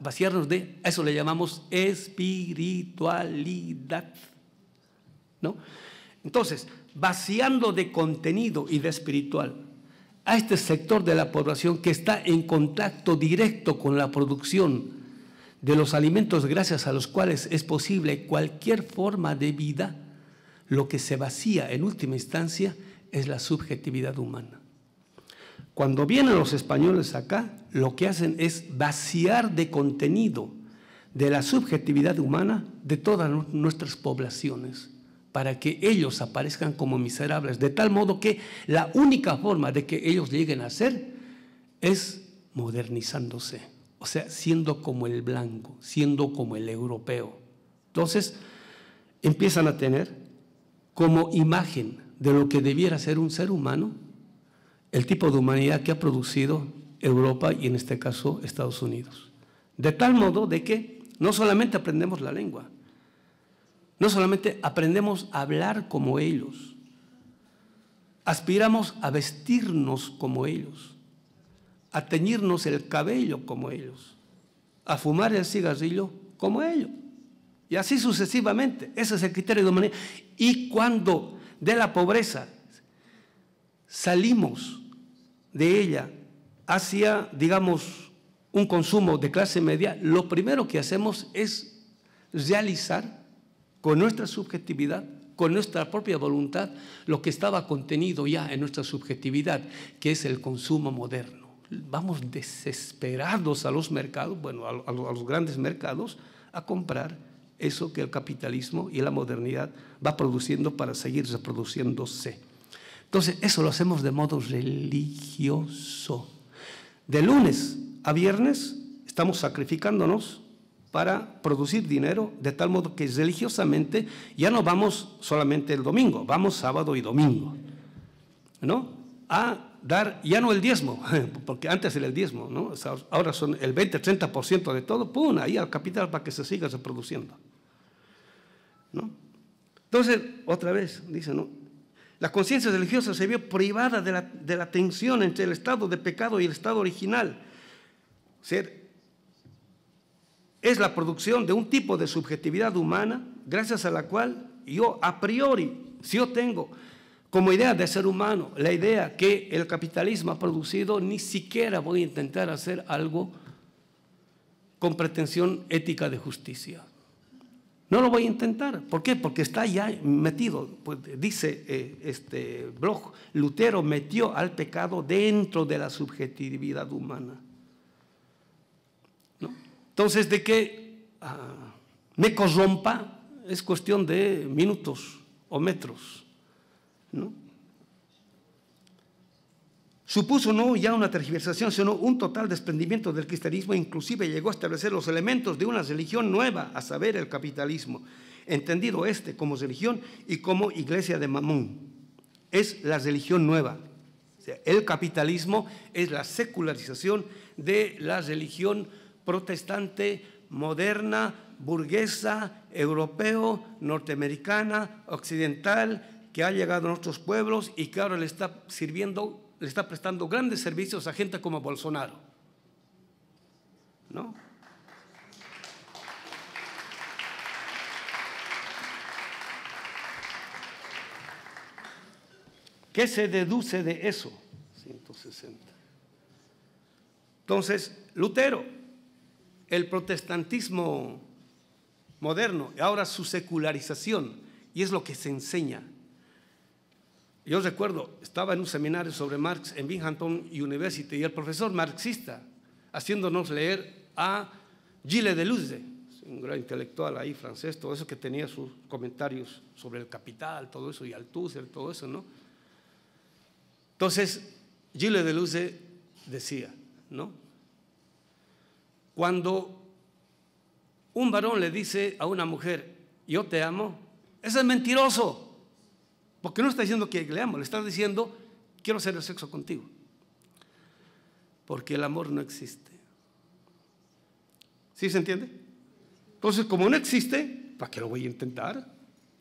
vaciarnos de, eso le llamamos espiritualidad. ¿No? Entonces, vaciando de contenido y de espiritual a este sector de la población que está en contacto directo con la producción de los alimentos gracias a los cuales es posible cualquier forma de vida, lo que se vacía en última instancia es la subjetividad humana. Cuando vienen los españoles acá, lo que hacen es vaciar de contenido de la subjetividad humana de todas nuestras poblaciones, para que ellos aparezcan como miserables, de tal modo que la única forma de que ellos lleguen a ser es modernizándose, o sea, siendo como el blanco, siendo como el europeo. Entonces, empiezan a tener como imagen de lo que debiera ser un ser humano, el tipo de humanidad que ha producido Europa y en este caso Estados Unidos. De tal modo de que no solamente aprendemos la lengua, no solamente aprendemos a hablar como ellos, aspiramos a vestirnos como ellos, a teñirnos el cabello como ellos, a fumar el cigarrillo como ellos. Y así sucesivamente. Ese es el criterio de humanidad. Y cuando de la pobreza salimos de ella hacia, digamos, un consumo de clase media, lo primero que hacemos es realizar con nuestra subjetividad, con nuestra propia voluntad, lo que estaba contenido ya en nuestra subjetividad, que es el consumo moderno. Vamos desesperados a los mercados, bueno, a los grandes mercados, a comprar eso que el capitalismo y la modernidad va produciendo para seguir reproduciéndose. Entonces, eso lo hacemos de modo religioso. De lunes a viernes estamos sacrificándonos para producir dinero, de tal modo que religiosamente ya no vamos solamente el domingo, vamos sábado y domingo, ¿no? A dar ya no el diezmo, *laughs* porque antes era el diezmo, ¿no? ahora son el 20, 30% de todo, ¡pum! ahí al capital para que se siga reproduciendo. Entonces, otra vez, dice, ¿no? La conciencia religiosa se vio privada de la, tensión entre el estado de pecado y el estado original. es la producción de un tipo de subjetividad humana gracias a la cual yo a priori, si yo tengo como idea de ser humano la idea que el capitalismo ha producido, ni siquiera voy a intentar hacer algo con pretensión ética de justicia. No lo voy a intentar. ¿Por qué? Porque está ya metido. Pues dice eh, este blog, Lutero metió al pecado dentro de la subjetividad humana. Entonces, de qué ah, me corrompa es cuestión de minutos o metros. ¿no? supuso no ya una tergiversación, sino un total desprendimiento del cristianismo, inclusive llegó a establecer los elementos de una religión nueva, a saber, el capitalismo, entendido este como religión y como iglesia de Mamón. Es la religión nueva. el capitalismo es la secularización de la religión protestante, moderna, burguesa, europeo, norteamericana, occidental, que ha llegado a nuestros pueblos y que ahora le está sirviendo le está prestando grandes servicios a gente como Bolsonaro. ¿No? ¿Qué se deduce de eso? Entonces, Lutero, el protestantismo moderno, ahora su secularización, y es lo que se enseña yo recuerdo, estaba en un seminario sobre Marx en Binghamton University y el profesor marxista haciéndonos leer a Gilles Deleuze, un gran intelectual ahí francés, todo eso que tenía sus comentarios sobre el capital, todo eso, y Althusser, todo eso, ¿no? Entonces, Gilles Deleuze decía, ¿no? Cuando un varón le dice a una mujer, yo te amo, ese es mentiroso. Porque no está diciendo que le amo, le está diciendo, quiero hacer el sexo contigo. Porque el amor no existe. ¿Sí se entiende? Entonces, como no existe, ¿para qué lo voy a intentar?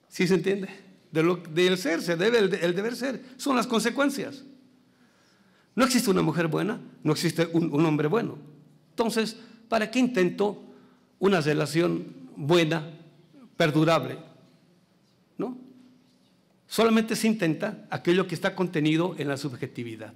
¿Sí se entiende? De lo, del ser, se debe el, deber ser. Son las consecuencias. No existe una mujer buena, no existe un, un hombre bueno. Entonces, ¿para qué intento una relación buena, perdurable? ¿No? Solamente se intenta aquello que está contenido en la subjetividad.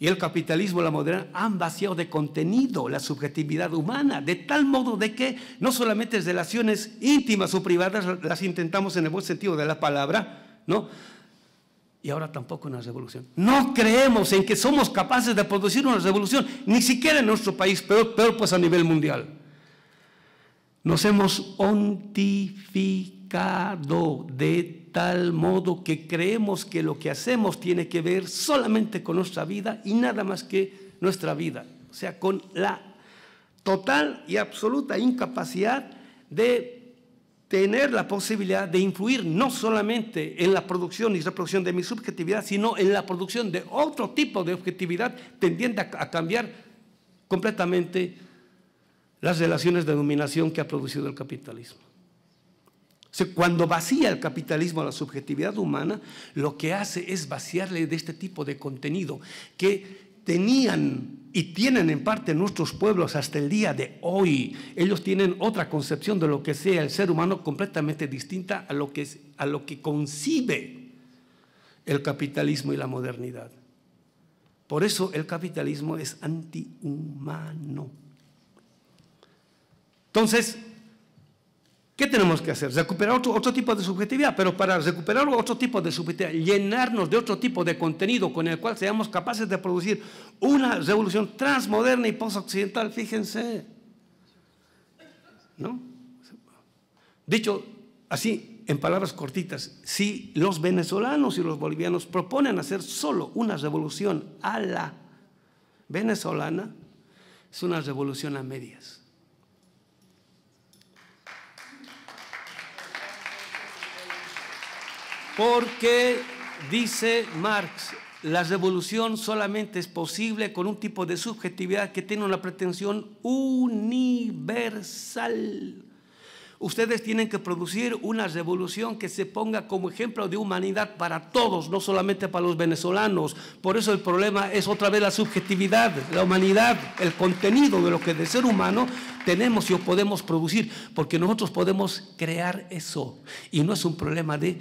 Y el capitalismo, la moderna, han vaciado de contenido la subjetividad humana, de tal modo de que no solamente relaciones íntimas o privadas las intentamos en el buen sentido de la palabra, ¿no? Y ahora tampoco en la revolución. No creemos en que somos capaces de producir una revolución, ni siquiera en nuestro país, pero, pues a nivel mundial. Nos hemos ontificado de tal modo que creemos que lo que hacemos tiene que ver solamente con nuestra vida y nada más que nuestra vida, o sea, con la total y absoluta incapacidad de tener la posibilidad de influir no solamente en la producción y reproducción de mi subjetividad, sino en la producción de otro tipo de objetividad tendiendo a cambiar completamente las relaciones de dominación que ha producido el capitalismo. Cuando vacía el capitalismo a la subjetividad humana, lo que hace es vaciarle de este tipo de contenido que tenían y tienen en parte nuestros pueblos hasta el día de hoy. Ellos tienen otra concepción de lo que sea el ser humano completamente distinta a lo que, a lo que concibe el capitalismo y la modernidad. Por eso el capitalismo es antihumano. Entonces, ¿Qué tenemos que hacer? Recuperar otro, tipo de subjetividad, pero para recuperar otro tipo de subjetividad, llenarnos de otro tipo de contenido con el cual seamos capaces de producir una revolución transmoderna y postoccidental, fíjense. Dicho así, en palabras cortitas, si los venezolanos y los bolivianos proponen hacer solo una revolución a la venezolana, es una revolución a medias. Porque, dice Marx, la revolución solamente es posible con un tipo de subjetividad que tiene una pretensión universal. Ustedes tienen que producir una revolución que se ponga como ejemplo de humanidad para todos, no solamente para los venezolanos. Por eso el problema es otra vez la subjetividad, la humanidad, el contenido de lo que de ser humano tenemos y podemos producir, porque nosotros podemos crear eso. Y no es un problema de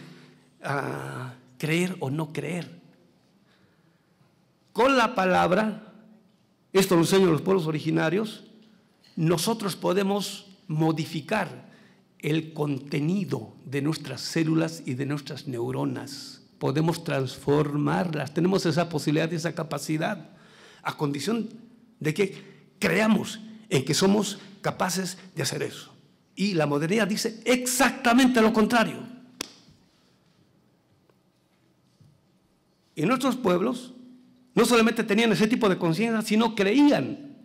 a creer o no creer. Con la palabra, esto lo enseñan los pueblos originarios, nosotros podemos modificar el contenido de nuestras células y de nuestras neuronas. Podemos transformarlas, tenemos esa posibilidad y esa capacidad, a condición de que creamos en que somos capaces de hacer eso. Y la modernidad dice exactamente lo contrario. Y nuestros pueblos no solamente tenían ese tipo de conciencia, sino creían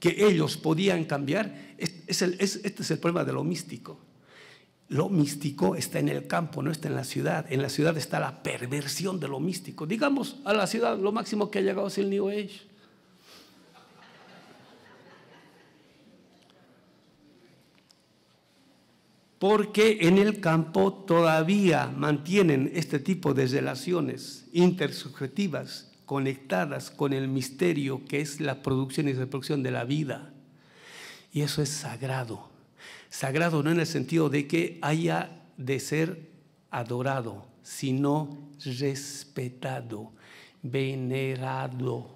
que ellos podían cambiar. Este es, el, problema de lo místico. Lo místico está en el campo, no está en la ciudad. En la ciudad está la perversión de lo místico. Digamos a la ciudad lo máximo que ha llegado es el New Age. porque en el campo todavía mantienen este tipo de relaciones intersubjetivas conectadas con el misterio que es la producción y reproducción de la vida. Y eso es sagrado. Sagrado no en el sentido de que haya de ser adorado, sino respetado, venerado.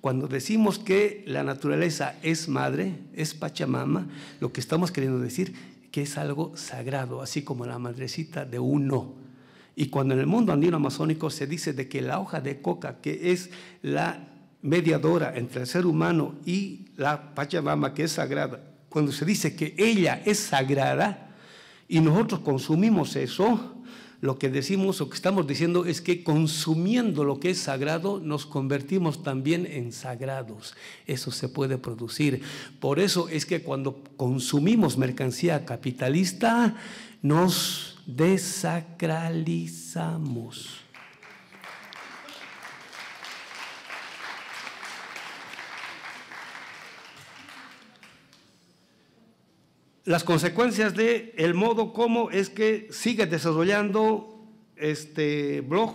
Cuando decimos que la naturaleza es madre, es Pachamama, lo que estamos queriendo decir que es algo sagrado, así como la madrecita de uno. Y cuando en el mundo andino amazónico se dice de que la hoja de coca, que es la mediadora entre el ser humano y la Pachamama, que es sagrada, cuando se dice que ella es sagrada y nosotros consumimos eso, lo que decimos o que estamos diciendo es que consumiendo lo que es sagrado nos convertimos también en sagrados. Eso se puede producir. Por eso es que cuando consumimos mercancía capitalista nos desacralizamos. las consecuencias de el modo como es que sigue desarrollando este blog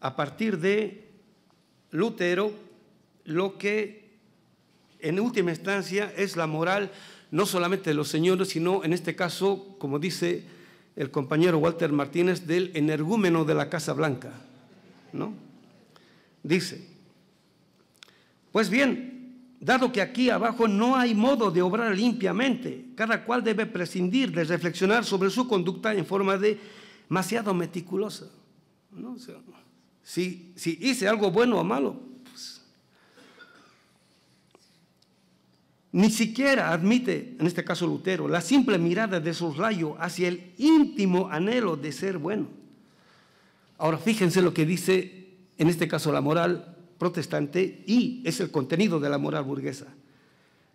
a partir de Lutero lo que en última instancia es la moral no solamente de los señores, sino en este caso, como dice el compañero Walter Martínez, del energúmeno de la Casa Blanca. ¿no? Dice, pues bien, dado que aquí abajo no hay modo de obrar limpiamente, cada cual debe prescindir de reflexionar sobre su conducta en forma de demasiado meticulosa. si, si, hice algo bueno o malo, pues, ni siquiera admite, en este caso Lutero, la simple mirada de su rayo hacia el íntimo anhelo de ser bueno. Ahora fíjense lo que dice, en este caso la moral, protestante y es el contenido de la moral burguesa.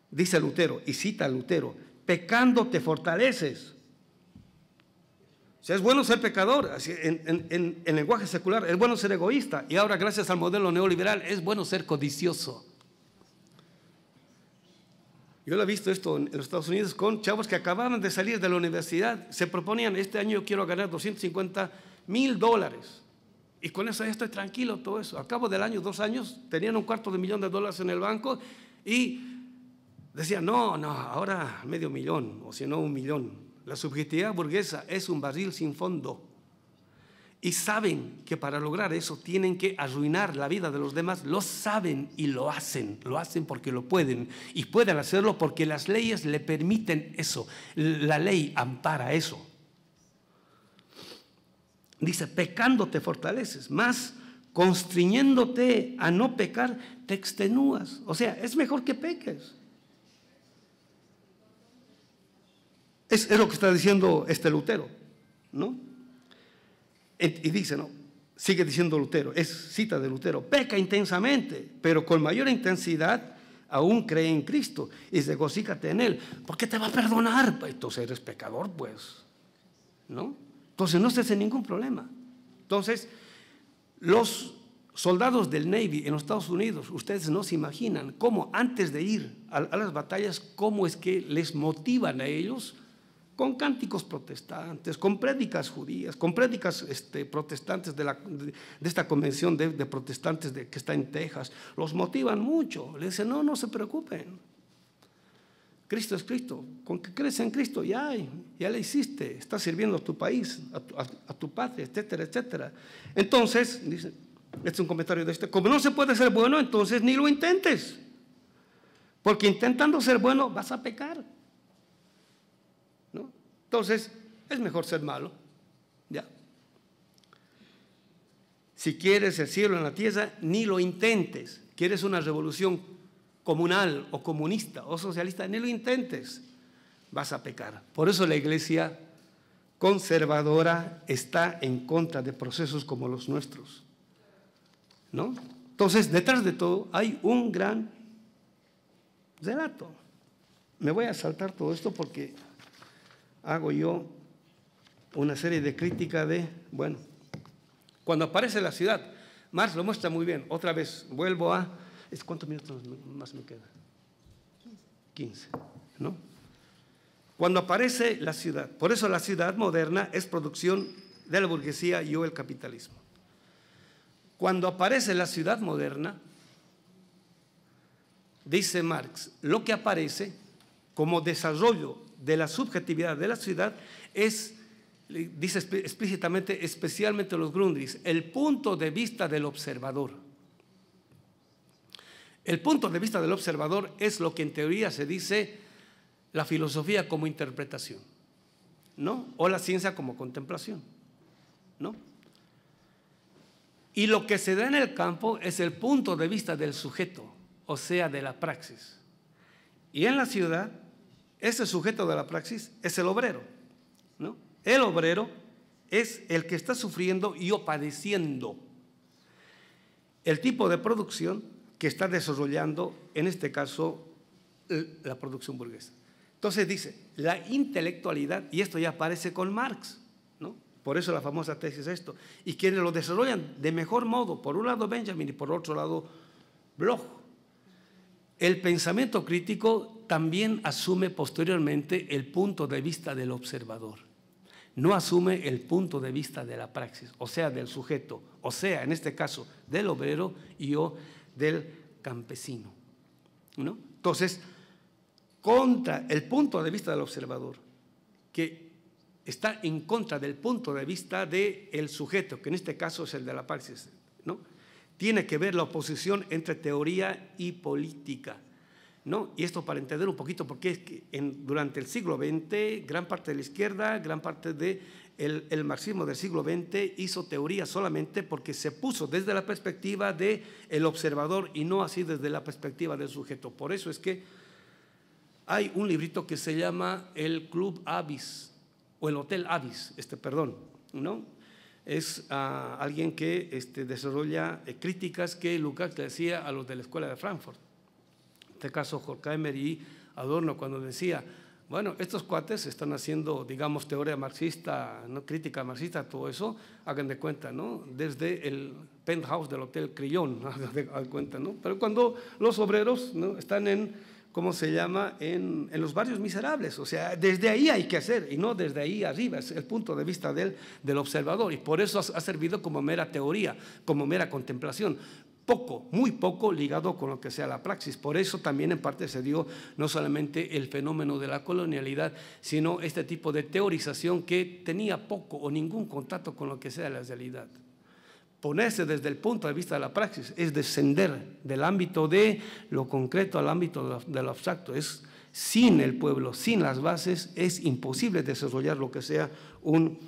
Dice Lutero, y cita a Lutero, pecando te fortaleces. O sea, es bueno ser pecador, en, lenguaje secular, es bueno ser egoísta. Y ahora, gracias al modelo neoliberal, es bueno ser codicioso. Yo lo he visto esto en los Estados Unidos con chavos que acababan de salir de la universidad. Se proponían, este año quiero ganar 250 mil dólares. Y con eso estoy tranquilo, todo eso. Al cabo del año, dos años, tenían un cuarto de millón de dólares en el banco y decían, no, no, ahora medio millón, o si no, un millón. La subjetividad burguesa es un barril sin fondo. Y saben que para lograr eso tienen que arruinar la vida de los demás. Lo saben y lo hacen. Lo hacen porque lo pueden. Y pueden hacerlo porque las leyes le permiten eso. La ley ampara eso dice, pecando te fortaleces, más constriñéndote a no pecar, te extenúas. O sea, es mejor que peques. Es, lo que está diciendo este Lutero, ¿no? Y dice, ¿no? Sigue diciendo Lutero, es cita de Lutero, peca intensamente, pero con mayor intensidad aún cree en Cristo y regocícate en Él, porque te va a perdonar. Pues, entonces eres pecador, pues, ¿no? Entonces no se hace ningún problema. Entonces, los soldados del Navy en los Estados Unidos, ustedes no se imaginan cómo antes de ir a, las batallas, cómo es que les motivan a ellos con cánticos protestantes, con prédicas judías, con prédicas este, protestantes de, esta convención de, protestantes de, que está en Texas. Los motivan mucho. Les dicen, no, no se preocupen. Cristo es Cristo. Con que crees en Cristo ya ya le hiciste, estás sirviendo a tu país, a tu, patria, etcétera, etcétera. Entonces, este es un comentario de este, como no se puede ser bueno, entonces ni lo intentes. Porque intentando ser bueno vas a pecar. Entonces, es mejor ser malo. Ya. Si quieres el cielo en la tierra, ni lo intentes. ¿Quieres una revolución comunal o comunista o socialista, ni lo intentes, vas a pecar. Por eso la iglesia conservadora está en contra de procesos como los nuestros. ¿No? Entonces, detrás de todo hay un gran relato. Me voy a saltar todo esto porque hago yo una serie de críticas de, bueno, cuando aparece la ciudad, Marx lo muestra muy bien. Otra vez, vuelvo a cuántos minutos más me queda? 15, ¿no? Cuando aparece la ciudad, por eso la ciudad moderna es producción de la burguesía y o el capitalismo. Cuando aparece la ciudad moderna, dice Marx, lo que aparece como desarrollo de la subjetividad de la ciudad es, dice explícitamente, especialmente los Grundrisse, el punto de vista del observador. El punto de vista del observador es lo que en teoría se dice la filosofía como interpretación, ¿no? O la ciencia como contemplación, ¿no? Y lo que se da en el campo es el punto de vista del sujeto, o sea, de la praxis. Y en la ciudad, ese sujeto de la praxis es el obrero, ¿no? El obrero es el que está sufriendo y o padeciendo el tipo de producción que está desarrollando, en este caso, la producción burguesa. Entonces dice, la intelectualidad, y esto ya aparece con Marx, ¿no? Por eso la famosa tesis es esto. Y quienes lo desarrollan de mejor modo, por un lado Benjamin y por otro lado Bloch. El pensamiento crítico también asume posteriormente el punto de vista del observador. No asume el punto de vista de la praxis, o sea, del sujeto, o sea, en este caso, del obrero y yo del campesino. ¿no? Entonces, contra el punto de vista del observador, que está en contra del punto de vista del sujeto, que en este caso es el de la praxis, ¿no? tiene que ver la oposición entre teoría y política. ¿No? Y esto para entender un poquito, porque es que durante el siglo XX, gran parte de la izquierda, gran parte de el, marxismo del siglo XX hizo teoría solamente porque se puso desde la perspectiva del observador y no así desde la perspectiva del sujeto. Por eso es que hay un librito que se llama El Club Avis, o el Hotel Avis, este, perdón, ¿no? Es ah, alguien que este, desarrolla eh, críticas que Lucas le decía a los de la Escuela de Frankfurt. En este caso, Horkheimer y Adorno, cuando decía, bueno, estos cuates están haciendo, digamos, teoría marxista, ¿no? crítica marxista, todo eso, hagan de cuenta, ¿no? Desde el penthouse del Hotel Crillón, *laughs* hagan de cuenta, ¿no? Pero cuando los obreros están en, ¿cómo se llama?, en, los barrios miserables, o sea, desde ahí hay que hacer, y no desde ahí arriba, es el punto de vista del, del observador, y por eso ha servido como mera teoría, como mera contemplación, poco, muy poco ligado con lo que sea la praxis. Por eso también en parte se dio no solamente el fenómeno de la colonialidad, sino este tipo de teorización que tenía poco o ningún contacto con lo que sea la realidad. Ponerse desde el punto de vista de la praxis es descender del ámbito de lo concreto al ámbito de lo abstracto. Es sin el pueblo, sin las bases, es imposible desarrollar lo que sea un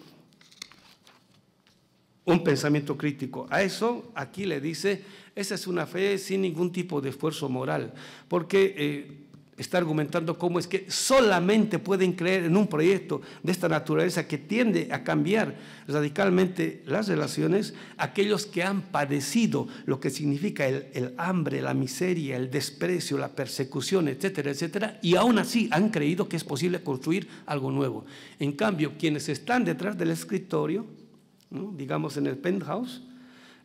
un pensamiento crítico. A eso aquí le dice esa es una fe sin ningún tipo de esfuerzo moral, porque eh, está argumentando cómo es que solamente pueden creer en un proyecto de esta naturaleza que tiende a cambiar radicalmente las relaciones aquellos que han padecido lo que significa el, hambre, la miseria, el desprecio, la persecución, etcétera, etcétera, y aún así han creído que es posible construir algo nuevo. En cambio, quienes están detrás del escritorio, digamos en el penthouse,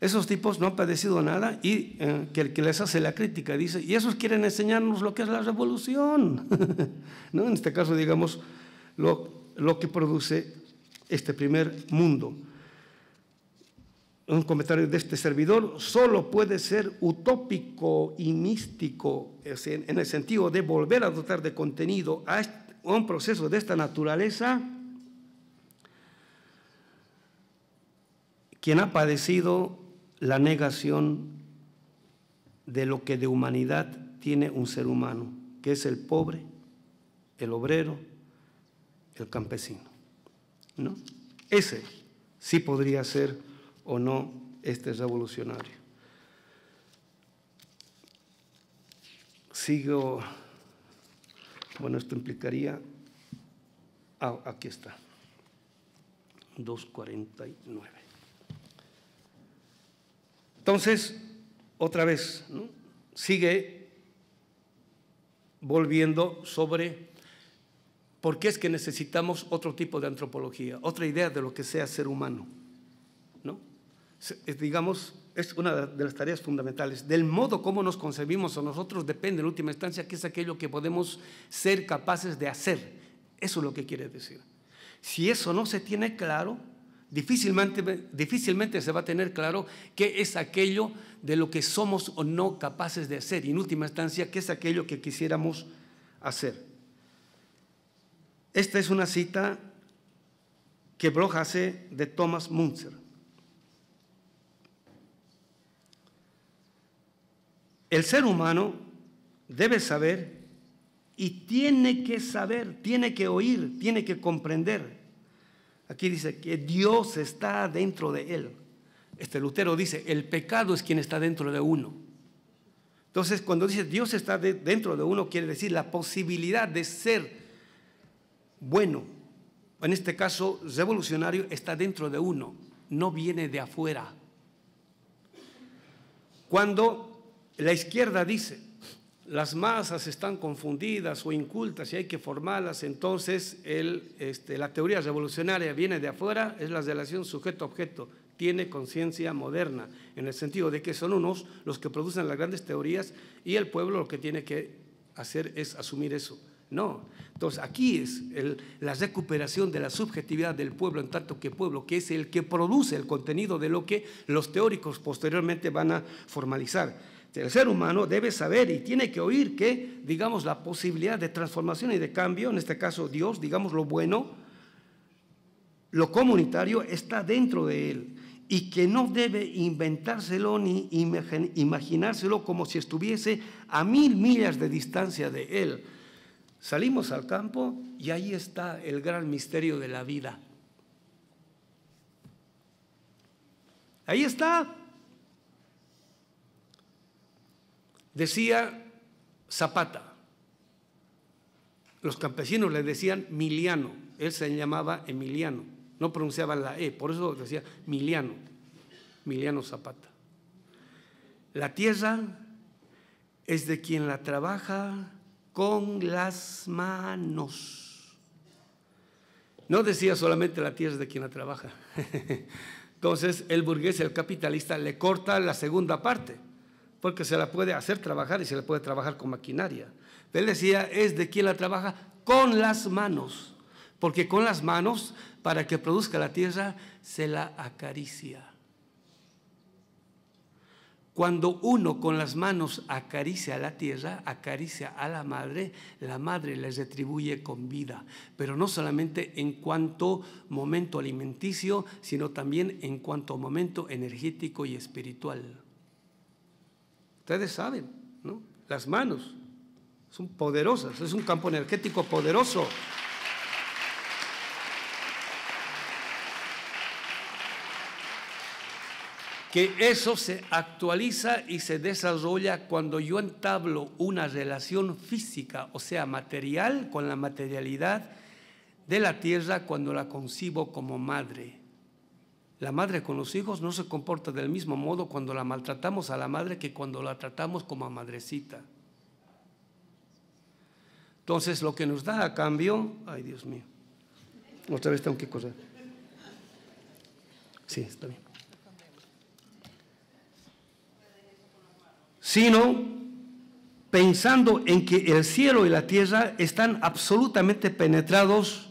esos tipos no han padecido nada y eh, que el que les hace la crítica dice, y esos quieren enseñarnos lo que es la revolución. *laughs* ¿No? En este caso, digamos, lo, lo que produce este primer mundo un comentario de este servidor, solo puede ser utópico y místico en el sentido de volver a dotar de contenido a un proceso de esta naturaleza quien ha padecido la negación de lo que de humanidad tiene un ser humano, que es el pobre, el obrero, el campesino. ¿No? Ese sí podría ser o no este revolucionario. Sigo, bueno, esto implicaría, ah, aquí está, 249. Entonces, otra vez, sigue volviendo sobre por qué es que necesitamos otro tipo de antropología, otra idea de lo que sea ser humano. ¿no? Eh, digamos, es una de las tareas fundamentales. Del modo como nos concebimos a nosotros depende en última instancia qué es aquello que podemos ser capaces de hacer. Eso es lo que quiere decir. Si eso no se tiene claro, difícilmente, se va a tener claro qué es aquello de lo que somos o no capaces de hacer y en última instancia qué es aquello que quisiéramos hacer. Esta es una cita que broja hace de Thomas Munzer. El ser humano debe saber y tiene que saber, tiene que oír, tiene que comprender Aquí dice que Dios está dentro de él. Este Lutero dice, el pecado es quien está dentro de uno. Entonces, cuando dice Dios está dentro de uno, quiere decir la posibilidad de ser bueno, en este caso revolucionario, está dentro de uno, no viene de afuera. Cuando la izquierda dice, las masas están confundidas o incultas y hay que formarlas, entonces este, la teoría revolucionaria viene de afuera, es la relación sujeto-objeto, tiene conciencia moderna, en el sentido de que son unos los que producen las grandes teorías y el pueblo lo que tiene que hacer es asumir eso. No, entonces aquí es la recuperación de la subjetividad del pueblo, en tanto que pueblo, que es el que produce el contenido de lo que los teóricos posteriormente van a formalizar. Este, el ser humano debe saber y tiene que oír que, digamos, la posibilidad de transformación y de cambio, en este caso Dios, digamos, lo bueno, lo comunitario está dentro de él y que no debe inventárselo ni imaginárselo como si estuviese a mil millas de distancia de él. Salimos al campo y ahí está el gran misterio de la vida. Ahí está. Decía Zapata, los campesinos le decían Miliano, él se llamaba Emiliano, no pronunciaba la E, por eso decía Miliano, Miliano Zapata. La tierra es de quien la trabaja con las manos. No decía solamente la tierra es de quien la trabaja. *laughs* Entonces el burgués, el capitalista, le corta la segunda parte porque se la puede hacer trabajar y se la puede trabajar con maquinaria. Él decía, es de quien la trabaja con las manos, porque con las manos, para que produzca la tierra, se la acaricia. Cuando uno con las manos acaricia a la tierra, acaricia a la madre, la madre les retribuye con vida, pero no solamente en cuanto momento alimenticio, sino también en cuanto momento energético y espiritual. Ustedes saben, ¿no? Las manos son poderosas, es un campo energético poderoso. que eso se actualiza y se desarrolla cuando yo entablo una relación física, o sea, material, con la materialidad de la tierra cuando la concibo como madre. La madre con los hijos no se comporta del mismo modo cuando la maltratamos a la madre que cuando la tratamos como a madrecita. Entonces, lo que nos da a cambio, ay Dios mío, otra vez tengo que correr. Sí, está bien. Sino pensando en que el cielo y la tierra están absolutamente penetrados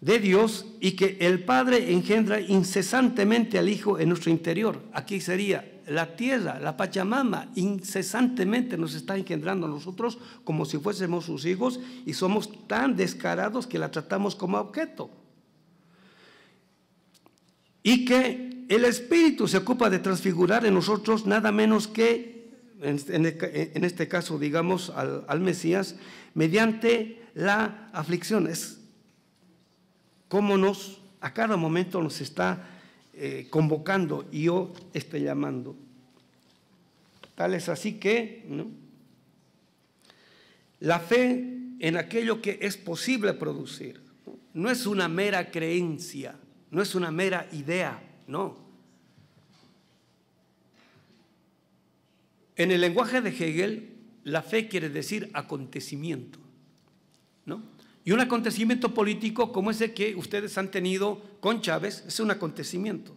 de Dios y que el Padre engendra incesantemente al Hijo en nuestro interior. Aquí sería la tierra, la Pachamama, incesantemente nos está engendrando a nosotros como si fuésemos sus hijos y somos tan descarados que la tratamos como objeto. Y que el Espíritu se ocupa de transfigurar en nosotros nada menos que, en, este caso, digamos, al, Mesías, mediante la aflicción cómo nos, a cada momento nos está eh, convocando y yo estoy llamando. Tal es así que la fe en aquello que es posible producir no es una mera creencia, no es una mera idea, no. En el lenguaje de Hegel, la fe quiere decir acontecimiento. Y un acontecimiento político como ese que ustedes han tenido con Chávez es un acontecimiento.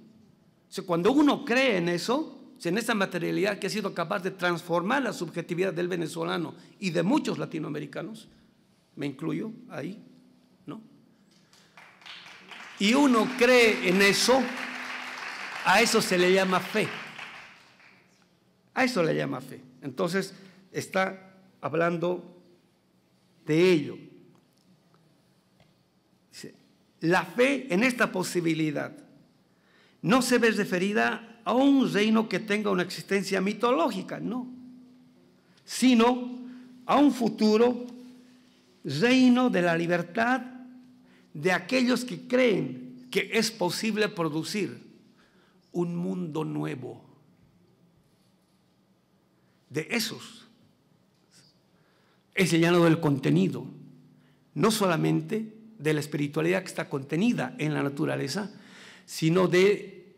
cuando uno cree en eso, en esa materialidad que ha sido capaz de transformar la subjetividad del venezolano y de muchos latinoamericanos, me incluyo ahí, ¿no? Y uno cree en eso, a eso se le llama fe. A eso le llama fe. Entonces, está hablando de ello. La fe en esta posibilidad no se ve referida a un reino que tenga una existencia mitológica, no, sino a un futuro reino de la libertad de aquellos que creen que es posible producir un mundo nuevo. De esos es el llano del contenido, no solamente de la espiritualidad que está contenida en la naturaleza, sino de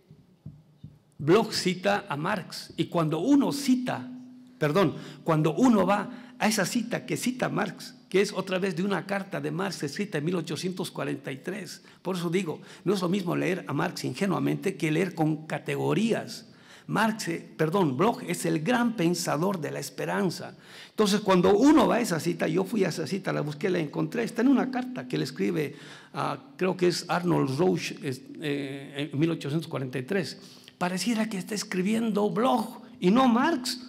Bloch cita a Marx. Y cuando uno cita, perdón, cuando uno va a esa cita que cita Marx, que es otra vez de una carta de Marx escrita en 1843. Por eso digo, no es lo mismo leer a Marx ingenuamente que leer con categorías Marx, eh, perdón, Bloch es el gran pensador de la esperanza. Entonces, cuando uno va a esa cita, yo fui a esa cita, la busqué, la encontré, está en una carta que le escribe, creo que es Arnold Roche, eh, en 1843. Pareciera que está escribiendo Bloch y no Marx,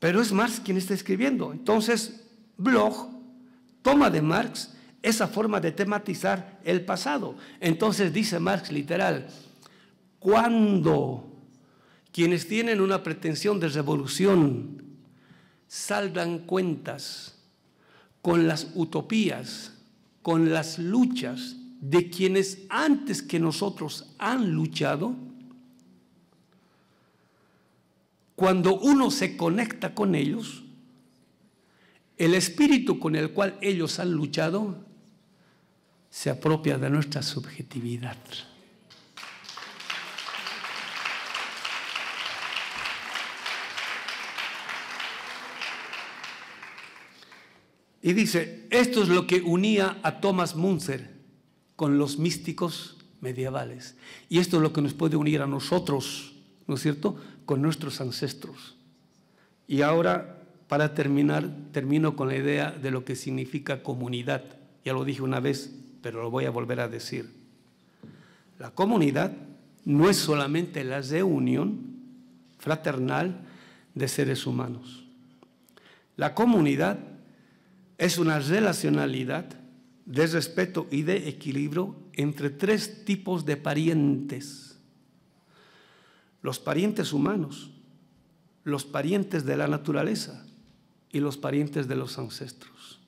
pero es Marx quien está escribiendo. Entonces, Bloch toma de Marx esa forma de tematizar el pasado. Entonces dice Marx literal, cuando quienes tienen una pretensión de revolución saldan cuentas con las utopías, con las luchas de quienes antes que nosotros han luchado. Cuando uno se conecta con ellos, el espíritu con el cual ellos han luchado se apropia de nuestra subjetividad. Y dice, esto es lo que unía a Thomas Munzer con los místicos medievales. Y esto es lo que nos puede unir a nosotros, ¿no es cierto?, con nuestros ancestros. Y ahora, para terminar, termino con la idea de lo que significa comunidad. Ya lo dije una vez, pero lo voy a volver a decir. La comunidad no es solamente la reunión fraternal de seres humanos. La comunidad es una relacionalidad de respeto y de equilibrio entre tres tipos de parientes. Los parientes humanos, los parientes de la naturaleza y los parientes de los ancestros.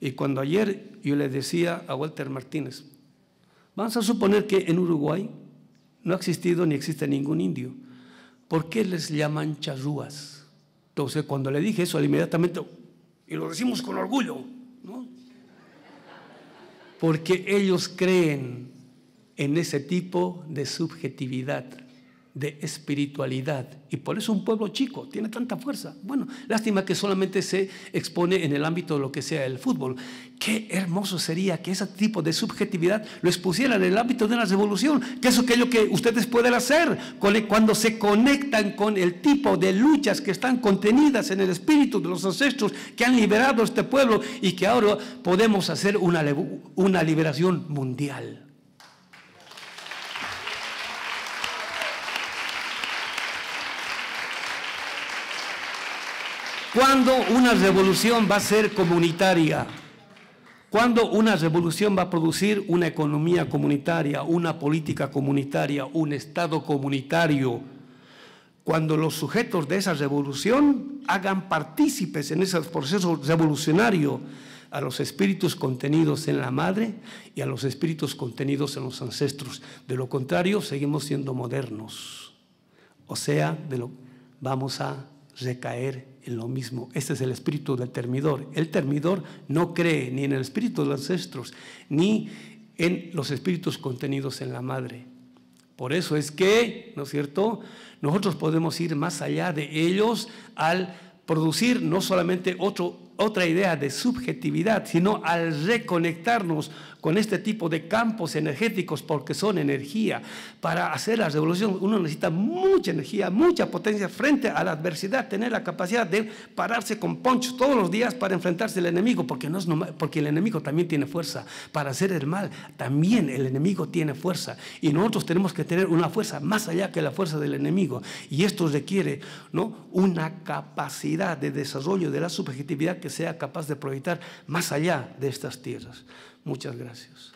Y cuando ayer yo le decía a Walter Martínez, vamos a suponer que en Uruguay no ha existido ni existe ningún indio, ¿por qué les llaman charrúas? Entonces cuando le dije eso, inmediatamente y lo decimos con orgullo, ¿no? Porque ellos creen en ese tipo de subjetividad, de espiritualidad. Y por eso un pueblo chico tiene tanta fuerza. Bueno, lástima que solamente se expone en el ámbito de lo que sea el fútbol. Qué hermoso sería que ese tipo de subjetividad lo expusiera en el ámbito de la revolución, que es aquello que ustedes pueden hacer cuando se conectan con el tipo de luchas que están contenidas en el espíritu de los ancestros que han liberado este pueblo y que ahora podemos hacer una, una liberación mundial. cuando una revolución va a ser comunitaria? Cuando una revolución va a producir una economía comunitaria, una política comunitaria, un Estado comunitario, cuando los sujetos de esa revolución hagan partícipes en ese proceso revolucionario a los espíritus contenidos en la madre y a los espíritus contenidos en los ancestros. De lo contrario, seguimos siendo modernos. O sea, de lo, vamos a recaer en lo mismo. Este es el espíritu del termidor. El termidor no cree ni en el espíritu de los ancestros, ni en los espíritus contenidos en la madre. Por eso es que, ¿no es cierto? Nosotros podemos ir más allá de ellos al producir no solamente otra idea de subjetividad, sino al reconectarnos con este tipo de campos energéticos porque son energía. Para hacer la revolución uno necesita mucha energía, mucha potencia frente a la adversidad, tener la capacidad de pararse con ponchos todos los días para enfrentarse al enemigo, porque, no es porque el enemigo también tiene fuerza. Para hacer el mal también el enemigo tiene fuerza y nosotros tenemos que tener una fuerza más allá que la fuerza del enemigo y esto requiere ¿no? una capacidad de desarrollo de la subjetividad que sea capaz de proyectar más allá de estas tierras. Muchas gracias.